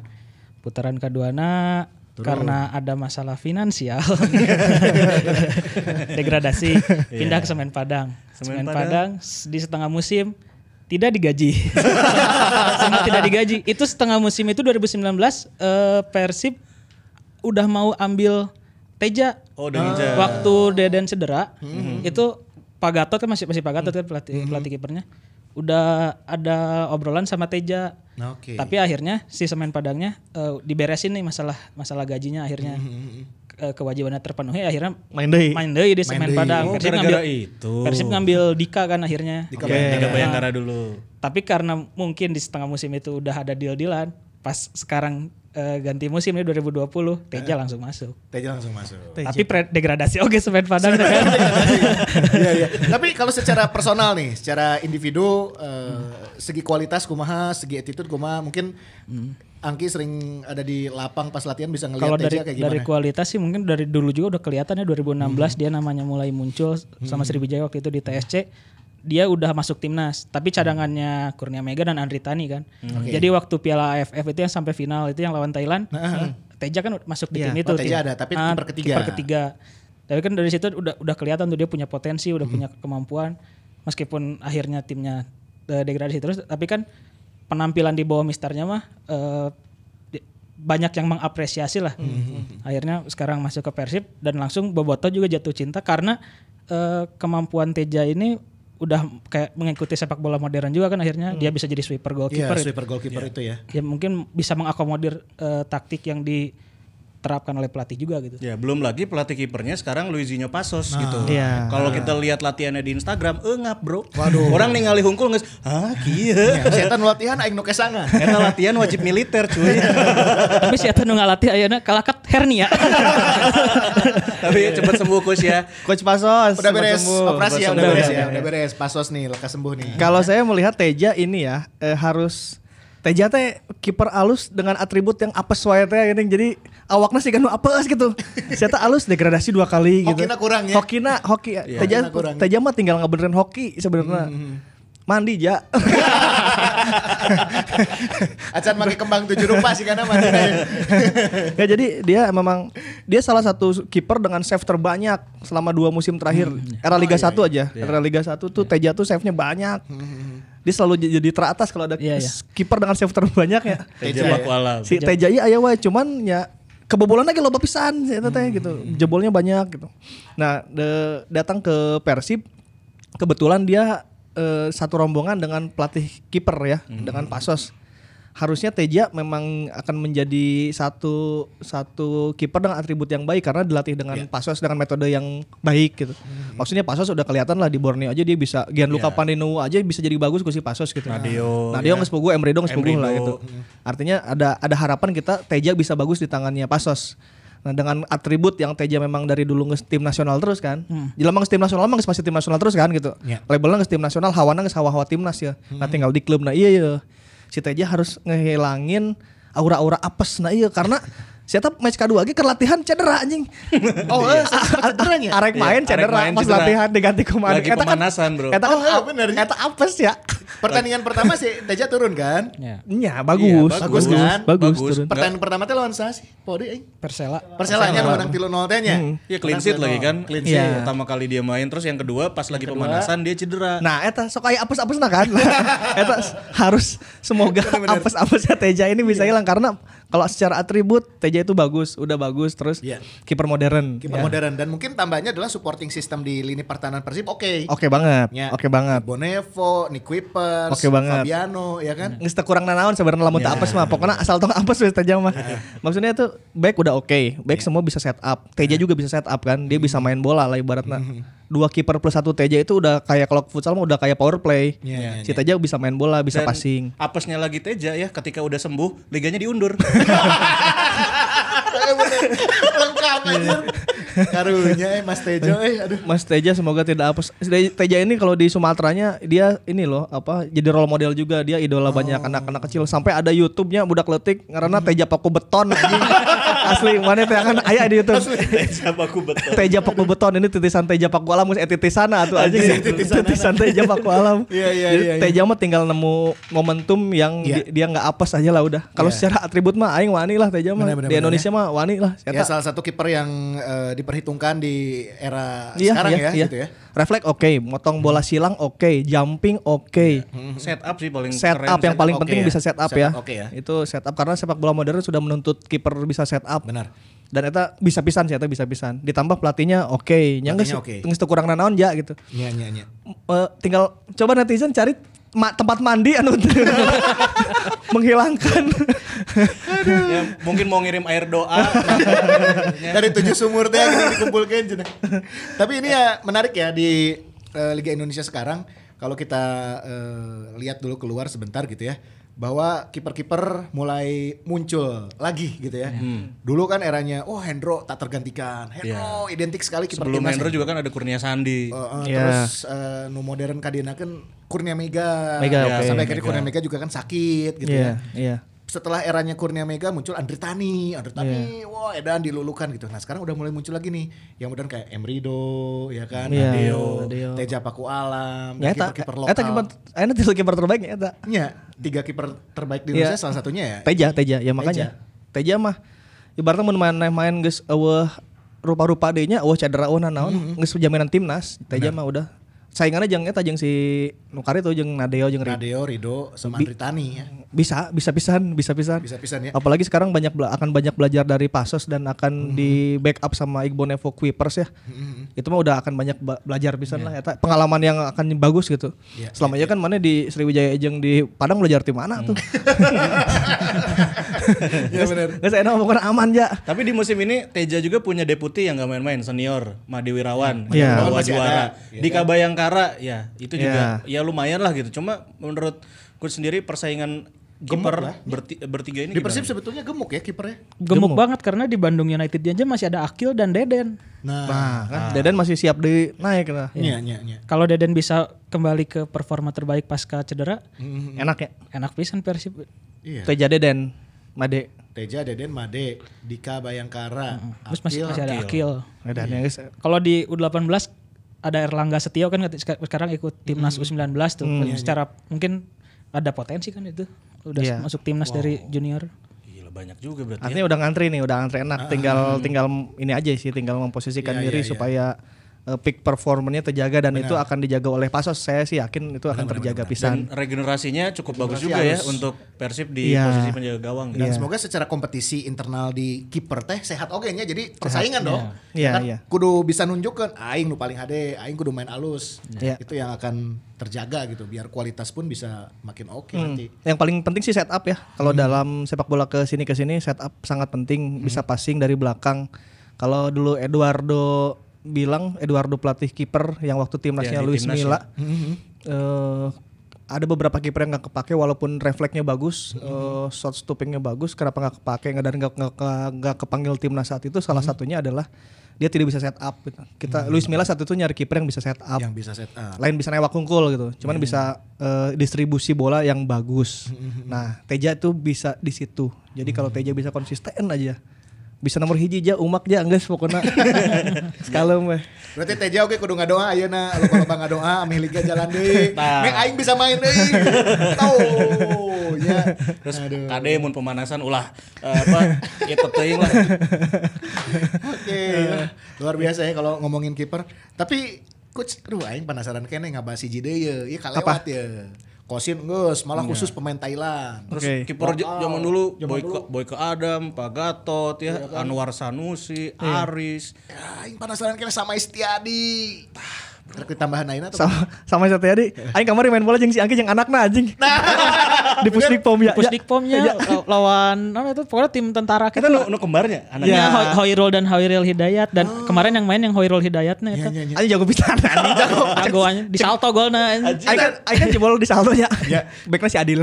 Putaran kedua Turun. karena ada masalah finansial degradasi iya. pindah yeah. ke Semen Padang. Semen, Semen Padang. Padang di setengah musim tidak digaji. sangat tidak digaji. Itu setengah musim itu 2019 eh, Persib udah mau ambil Teja. Oh, ah. Waktu Deden cedera, mm -hmm. itu Pak Gatot kan masih masih Pak Gatot kan pelatih mm -hmm. pelatih kipernya. Udah ada obrolan sama Teja Okay. Tapi akhirnya si semen padangnya uh, diberesin nih masalah masalah gajinya akhirnya. Mm-hmm kewajibannya terpenuhi akhirnya main deh main deh di semen day. padang oh, ngambil itu persib ngambil dika kan akhirnya dika, okay. dika bayangkara dulu tapi karena mungkin di setengah musim itu udah ada deal dealan pas sekarang Eh, ganti musim ini 2020 Teja uh, langsung masuk. Teja langsung masuk. Teja. Tapi degradasi oke okay, Semen Padang. ya, ya. Tapi kalau secara personal nih, secara individu uh, segi kualitas kumaha, segi attitude kumaha mungkin hmm. Angki sering ada di lapang pas latihan bisa ngeliat Kalau dari, kayak gimana? dari kualitas sih mungkin dari dulu juga udah kelihatan kelihatannya 2016 hmm. dia namanya mulai muncul sama hmm. Sriwijaya waktu itu di TSC dia udah masuk timnas, tapi cadangannya Kurnia Mega dan Andri Tani kan. Hmm. Okay. Jadi waktu Piala AFF itu yang sampai final itu yang lawan Thailand, uh-huh. Teja kan masuk di yeah. tim oh, itu. Oh, Teja ada, tapi uh, kiper ketiga. Kiper ketiga. Tapi kan dari situ udah udah kelihatan tuh dia punya potensi, udah hmm. punya kemampuan. Meskipun akhirnya timnya eh, degradasi terus, tapi kan penampilan di bawah misternya mah uh, banyak yang mengapresiasi lah. Mm-hmm. Akhirnya sekarang masuk ke Persib dan langsung Boboto juga jatuh cinta karena uh, kemampuan Teja ini udah kayak mengikuti sepak bola modern juga kan akhirnya hmm. dia bisa jadi sweeper goalkeeper. Yeah, gitu. sweeper goalkeeper yeah. itu ya. Ya mungkin bisa mengakomodir uh, taktik yang di diterapkan oleh pelatih juga gitu. Ya, belum lagi pelatih kipernya sekarang Luizinho Pasos nah, gitu. Ya. Kalau kita lihat latihannya di Instagram, engap eh, bro. Waduh. Orang ningali hungkul nges, ah kia. Ya, setan latihan aing nu kesanga. latihan wajib militer cuy. Tapi setan nunggal ngalatih ayana kalakat hernia. Tapi ya, cepet sembuh coach ya. Coach Pasos. Udah beres operasi ya. ya, udah beres ya. Udah beres Pasos nih, lekas sembuh nih. Kalau saya melihat Teja ini ya eh, harus Teja teh kiper alus dengan atribut yang apa wae teh ya, jadi awaknya sih ganu apa gitu saya tak alus degradasi dua kali gitu hokina kurang ya hokina hoki iya, teja teja mah tinggal ngebenerin hoki sebenarnya hmm. hmm, hmm. mandi ja acan pakai kembang tujuh rupa sih karena mandi ya jadi dia memang dia salah satu kiper dengan save terbanyak selama dua musim terakhir hmm, iya. era Liga oh, iya, aja era Liga 1 tuh yeah. Teja tuh save-nya banyak dia selalu jadi teratas kalau ada yeah, yeah. kiper dengan save terbanyak ya. Teja Kuala. Si Teja iya ayah wae cuman ya kebobolan lagi loba pisan saya teh gitu hmm. jebolnya banyak gitu nah de, datang ke Persib kebetulan dia e, satu rombongan dengan pelatih kiper ya hmm. dengan Pasos harusnya Teja memang akan menjadi satu satu kiper dengan atribut yang baik karena dilatih dengan yeah. Pasos dengan metode yang baik gitu. Hmm. Maksudnya Pasos udah kelihatan lah di Borneo aja dia bisa Gianluca yeah. Pandino aja bisa jadi bagus kursi Pasos gitu. Nadio, Nadio yeah. nggak Emre dong sepugu lah gitu. Artinya ada ada harapan kita Teja bisa bagus di tangannya Pasos. Nah dengan atribut yang Teja memang dari dulu nges tim nasional terus kan. Hmm. Jelas nge tim nasional mang pasti tim nasional terus kan gitu. Yeah. Labelnya nges tim nasional, hawana nge hawa-hawa timnas ya. Nah, hmm. Nah tinggal di klub nah iya iya si Teja harus ngehilangin aura-aura apes nah iya karena Siapa match kedua lagi kerlatihan latihan cedera anjing. Oh, iya. cedera ya? Arek iya, main cedera main pas latihan diganti komandan. Lagi eta kan- pemanasan, Bro. Eta kan oh, iya, bener. Eta apes ya. Pertandingan pertama sih Teja turun kan? Iya, ya, bagus. bagus. bagus. kan? Bagus, bagus. turun. Pertandingan pertama teh lawan sah sih? Pori eh? aing. Persela. Persela nya menang 3-0 teh nya. Hmm. Iya, clean sheet lagi kan. Clean sheet pertama kali dia main terus yang kedua pas lagi pemanasan dia cedera. Nah, eta sok aya apes-apesna kan. Eta harus semoga apes-apesnya Teja ini bisa hilang karena kalau secara atribut TJ itu bagus, udah bagus terus yeah. kiper modern. Kiper ya. modern dan mungkin tambahnya adalah supporting system di lini pertahanan Persib oke. Okay. Oke okay banget. Yeah. Oke okay banget. Bonevo, Nick okay banget. Fabiano ya kan. Hmm. Nggak kurang nanaon sebenarnya lamun yeah. apes mah. Pokoknya asal tong apes wis aja mah. Iya. Maksudnya itu baik, udah oke, okay. back yeah. semua bisa set up. TJ yeah. juga bisa set up kan. Dia mm. bisa iya. main bola lah ibaratnya. Iya. dua kiper plus satu TJ itu udah kayak kalau futsal mah udah kayak power play. Yeah, si yeah, TJ yeah. bisa main bola, bisa Dan passing. Apesnya lagi TJ ya ketika udah sembuh liganya diundur. Orang Jakarta iya. Karunya eh Mas Teja eh aduh. Mas Teja semoga tidak apa Teja ini kalau di Sumateranya dia ini loh apa jadi role model juga dia idola oh. banyak anak-anak kecil sampai ada YouTube-nya budak letik karena Teja paku beton Asli mana teh kan ayah di YouTube. Asli. Teja paku beton. Teja paku beton ini titisan Teja paku alam geus eh, titisan atuh aja Titisan Teja paku alam. Iya iya iya. Teja iya. mah tinggal nemu momentum yang yeah. dia nggak apes aja lah udah. Kalau yeah. secara atribut mah aing wani lah Teja mah. Di Indonesia ya. mah wani lah. Ya salah satu Kiper yang uh, diperhitungkan di era iya, sekarang iya, ya iya. gitu ya. Reflek oke, okay. motong bola hmm. silang oke, okay. jumping oke. Okay. Iya. Hmm. Set up sih paling set up yang set paling up penting okay ya. bisa set up, set ya. Up okay ya. Itu set up karena sepak bola modern sudah menuntut kiper bisa set up. Benar. Dan itu bisa pisan sih eta bisa pisan. Ditambah pelatihnya oke, okay. nyangga sih. okay. kurang naon ya gitu. Iya, iya, iya. Uh, tinggal coba netizen cari ma tempat mandi anu menghilangkan. Ya, mungkin mau ngirim air doa. Dari tujuh sumur teh dikumpulkan Tapi ini ya menarik ya di uh, Liga Indonesia sekarang kalau kita uh, lihat dulu keluar sebentar gitu ya bahwa kiper-kiper mulai muncul lagi gitu ya. Hmm. Dulu kan eranya oh Hendro tak tergantikan. Hendro yeah. identik sekali kiper Sebelum Hendro juga kan ada Kurnia Sandi. Uh, uh, yeah. terus uh, eh, no modern Kadena kan Kurnia Mega. Mega ya, okay. sampai akhirnya Kurnia Mega juga kan sakit gitu yeah. ya. Yeah setelah eranya Kurnia Mega muncul Andre Tani, Andre Tani, yeah. wah wow, edan dilulukan gitu. Nah sekarang udah mulai muncul lagi nih, yang modern kayak Emrido, ya kan, yeah, Adeo, Adeo, Teja Paku Alam, ya, kiper kiper lokal. Eta kiper, Ana tiga kiper terbaik ya, Eta. Iya, tiga kiper terbaik di iya. Indonesia yeah. salah satunya ya. Teja, Teja, ya makanya. Teja, teja mah, ibaratnya mau main-main guys, awah rupa-rupa adanya, awah cedera, awah nanaon, mm -hmm. jaminan timnas. Teja mah udah. Saingannya jangnya Eta, jangan si nukari tuh jeng Nadeo jeng Rido. Nadeo Rido sama Ritani ya. Bisa bisa pisan bisa pisan. Bisa pisan ya. Apalagi sekarang banyak akan banyak belajar dari Pasos dan akan mm -hmm. di backup sama Igbo Nevo Quipers ya. Mm -hmm. Itu mah udah akan banyak belajar pisan yeah. lah ya. Pengalaman yang akan bagus gitu. Yeah, Selama yeah, yeah. kan iya. mana di Sriwijaya jeng di Padang belajar tim mana mm. tuh. ya benar. Gak enak bukan aman ya. Tapi di musim ini Teja juga punya deputi yang gak main-main senior, Madi Wirawan, yeah. Wirawan juara. Oh, iya di kan? Kabayangkara ya, itu yeah. juga ya lumayan lah gitu. Cuma menurut gue sendiri persaingan kiper lah. Berti, bertiga ini di Persib sebetulnya gemuk ya kipernya. Gemuk, gemuk banget karena di Bandung United aja masih ada Akil dan Deden. Nah, nah kan nah. Deden masih siap di naik lah. Iya, iya, iya. Kalau Deden bisa kembali ke performa terbaik pasca cedera, mm enak ya. Enak pisan Persib. Iya. Teja Deden, Made. Teja Deden Made, Dika Bayangkara. Mm-hmm. masih, masih ada Akil. Akil. Iya. Kalau di U18 ada Erlangga Setio kan sekarang ikut timnas mm-hmm. U19 tuh mm, iya, secara iya. mungkin ada potensi kan itu udah yeah. masuk timnas wow. dari junior Gila banyak juga berarti ya. artinya ya. udah ngantri nih udah ngantri enak ah, tinggal hmm. tinggal ini aja sih tinggal memposisikan yeah, diri yeah, iya. supaya yeah uh, peak performernya terjaga dan Benar. itu akan dijaga oleh Pasos. Saya sih yakin itu akan bener, terjaga bener. pisan. Dan regenerasinya cukup bagus juga ya harus. ya untuk Persib di ya. posisi penjaga gawang. Iya. Dan ya. semoga secara kompetisi internal di kiper teh sehat oke nya jadi persaingan sehat. Iya. dong. Iya, kan Ya. Kudu bisa nunjukkan aing nu paling hade, aing kudu main alus. Ya. Itu yang akan terjaga gitu biar kualitas pun bisa makin oke okay hmm. nanti. Yang paling penting sih setup ya. Kalau hmm. dalam sepak bola ke sini ke sini setup sangat penting, hmm. bisa passing dari belakang. Kalau dulu Eduardo bilang Eduardo pelatih kiper yang waktu timnasnya ya, Luis timnas Milla. Ya. Uh, ada beberapa kiper yang nggak kepake walaupun refleksnya bagus, mm -hmm. uh, shot stoppingnya bagus, kenapa nggak kepake nggak dan nggak kepanggil timnas saat itu salah mm-hmm. satunya adalah dia tidak bisa set up. Gitu. Kita -hmm. Luis Milla saat itu nyari kiper yang bisa set up. Yang bisa set up. Lain bisa newak kungkul gitu, cuman -hmm. bisa uh, distribusi bola yang bagus. Mm-hmm. Nah, Teja itu bisa di situ. Jadi kalau Teja bisa konsisten aja, bisa nomor hiji aja umak aja enggak pokoknya sekali mah berarti teh teja oke kudu nggak doa ayo na lo kalau bang nggak doa ambil liga jalan deh nah. mek aing bisa main deh tahu ya terus kade mun pemanasan ulah eh, apa ya teting lah oke luar biasa ya kalau ngomongin kiper tapi coach aduh aing penasaran kene gak bahas ya ya ieu kalewat ya Kosin gus malah iya. khusus pemain Thailand. Terus okay. kiper zaman dulu Boyko Boyko Adam, Pak Gatot ya, ya kan? Anwar Sanusi, yeah. Aris. Ya, penasaran kira sama Istiadi. Rek ditambahan aina atau? Sama, sama satu tadi, ya, aing kamar main bola jeng si Angki anak na anjing. Nah. di Pusdikpom ya. ya. Pusdikpomnya ya. lawan apa itu pokoknya tim tentara kita. Itu no, kembarnya anaknya. Iya, ya, Hoirul dan Hoirul Hidayat dan oh. kemarin yang main yang Hoirul Hidayatnya iya, itu. Ya, ya, ya. jago pisan anjing jago. Jagoannya di salto gol na anjing. Kan, aing kan jebol di salto ya. Ya. Backnya si Adil.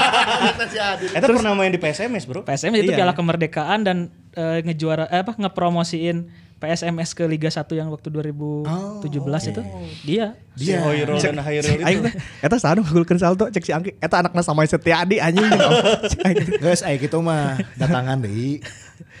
Backnya pernah main di PSMS, Bro. PSMS itu iya. Piala Kemerdekaan dan eh, ngejuara eh, apa ngepromosiin PSMS ke Liga 1 yang waktu 2017 oh, okay. itu dia dia si Hoirul dan Hairul itu aing eta sanu ngagulkeun salto cek si Angki eta anakna sama Setiadi anjing geus aing kitu mah datangan deui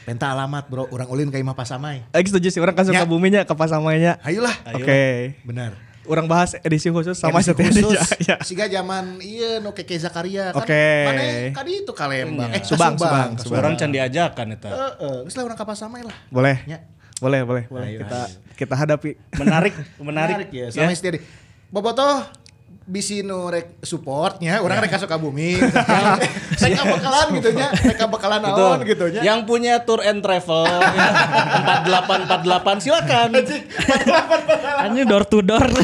Penta alamat bro, orang ulin ke imah pasamai. Aku setuju sih, orang kan suka buminya ke pasamainya. Ayolah. Oke. Okay. Benar. Orang bahas edisi khusus sama edisi setiap khusus. Ya, ya. Siga zaman iya no keke Zakaria kan. Oke. Okay. Mana kan itu kalian bang. Iya. Eh, Subang, Subang, Subang. Subang. Orang can diajakan itu. Heeh, uh, uh. orang ke pasamai lah. Boleh. Ya. Boleh, boleh, boleh. Ayo, kita ayo. kita hadapi. Menarik, menarik. menarik ya. Iya. Sama istri. Bobotoh bisi nu rek supportnya orang yeah. rek suka bumi reka bakalan gitu nya reka bakalan naon gitu nya yang punya tour and travel 4848 ya. silakan anjing 4848 anjing door to door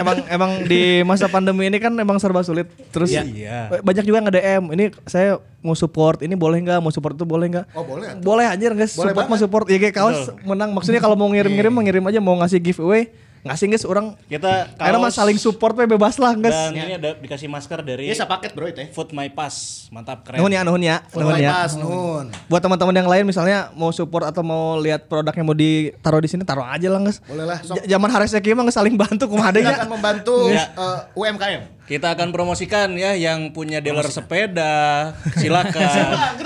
emang emang di masa pandemi ini kan emang serba sulit. Terus iya. iya. banyak juga nge DM. Ini saya mau support, ini boleh nggak? Mau support itu boleh nggak? Oh boleh. Boleh aja nggak Boleh support mau support. Ya kayak kaos menang. Maksudnya kalau mau ngirim-ngirim iya, iya. mengirim aja. Mau ngasih giveaway nggak sih guys orang kita karena mas saling support we bebas lah guys dan ya. ini ada dikasih masker dari ya paket bro itu ya. food my pass mantap keren nuhun ya nuhun ya food nuhun my ya. pass nuhun buat teman-teman yang lain misalnya mau support atau mau lihat produknya mau ditaruh di sini taruh aja lah guys boleh lah zaman hari saya mah saling bantu kumade ya akan membantu ya. Uh, eh, UMKM kita akan promosikan ya yang punya dealer sepeda. Silakan.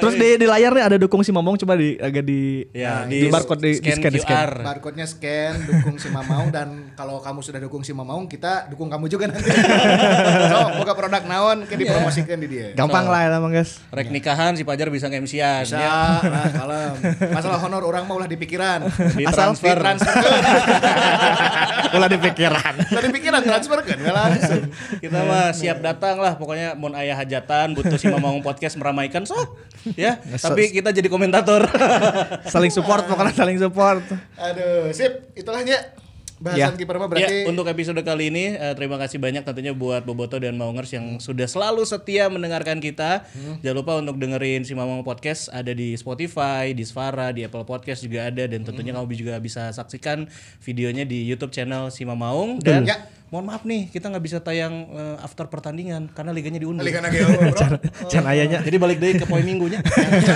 Terus di, di layarnya ada dukung si Mamong coba di agak di ya, nah, di, di barcode di scan, di scan, di scan. Barcode-nya scan dukung si Mamong dan kalau kamu sudah dukung si Mamong kita dukung kamu juga nanti. so, buka produk naon kita dipromosikan di dia. Gampang so, lah emang ya, guys. Rek iya. nikahan si Pajar bisa nge mc Ya. Nah, kalem. Masalah honor orang mau lah di pikiran. Di transfer. ulah Ulah di pikiran kepikiran transfer kan ya langsung. Kita mah siap datang lah pokoknya mau ayah hajatan butuh si ngomong podcast meramaikan so Ya, ya tapi kita jadi komentator. saling support pokoknya saling support. Aduh, sip. Itulahnya bahasan ya. kiper mah berarti ya, untuk episode kali ini uh, terima kasih banyak tentunya buat Boboto dan Maungers yang sudah selalu setia mendengarkan kita hmm. jangan lupa untuk dengerin si Mamang podcast ada di Spotify di Svara di Apple Podcast juga ada dan tentunya hmm. kamu juga bisa saksikan videonya di YouTube channel si maung dan ya mohon maaf nih kita nggak bisa tayang uh, after pertandingan karena liganya diundur. Liga Naga bro. Can oh. ayahnya. Jadi balik deh ke poin minggunya.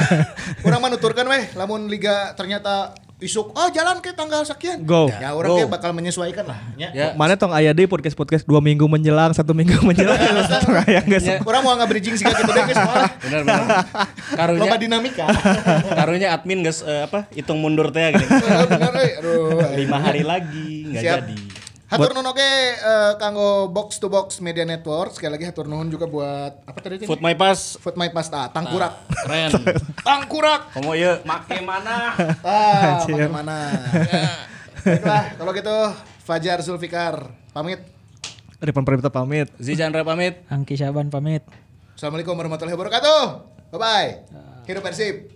Kurang menuturkan weh, lamun liga ternyata isuk oh ah, jalan ke tanggal sekian go nah, ya Orangnya bakal menyesuaikan lah ya. ya. mana tong ayah deh podcast podcast dua minggu menjelang satu minggu menjelang ya, tong ayah nggak ya. orang mau nggak bridging sih kita deh soalnya benar benar karunya loba dinamika karunya admin guys uh, apa hitung mundur teh gitu eh. lima hari lagi nggak jadi Hatur nuhun oke uh, kanggo box to box media network. Sekali lagi hatur nuhun juga buat apa tadi? Food my pass. Food my pass ah, tangkurak. Nah, keren. tangkurak. Komo iya. Make mana? Ah, make mana? Ya. Baiklah, kalau gitu Fajar Zulfikar pamit. Ripan Pramita pamit. Zizan Zijandra pamit. Angki Syaban pamit. Assalamualaikum warahmatullahi wabarakatuh. Bye bye. Ya. Hidup Persib.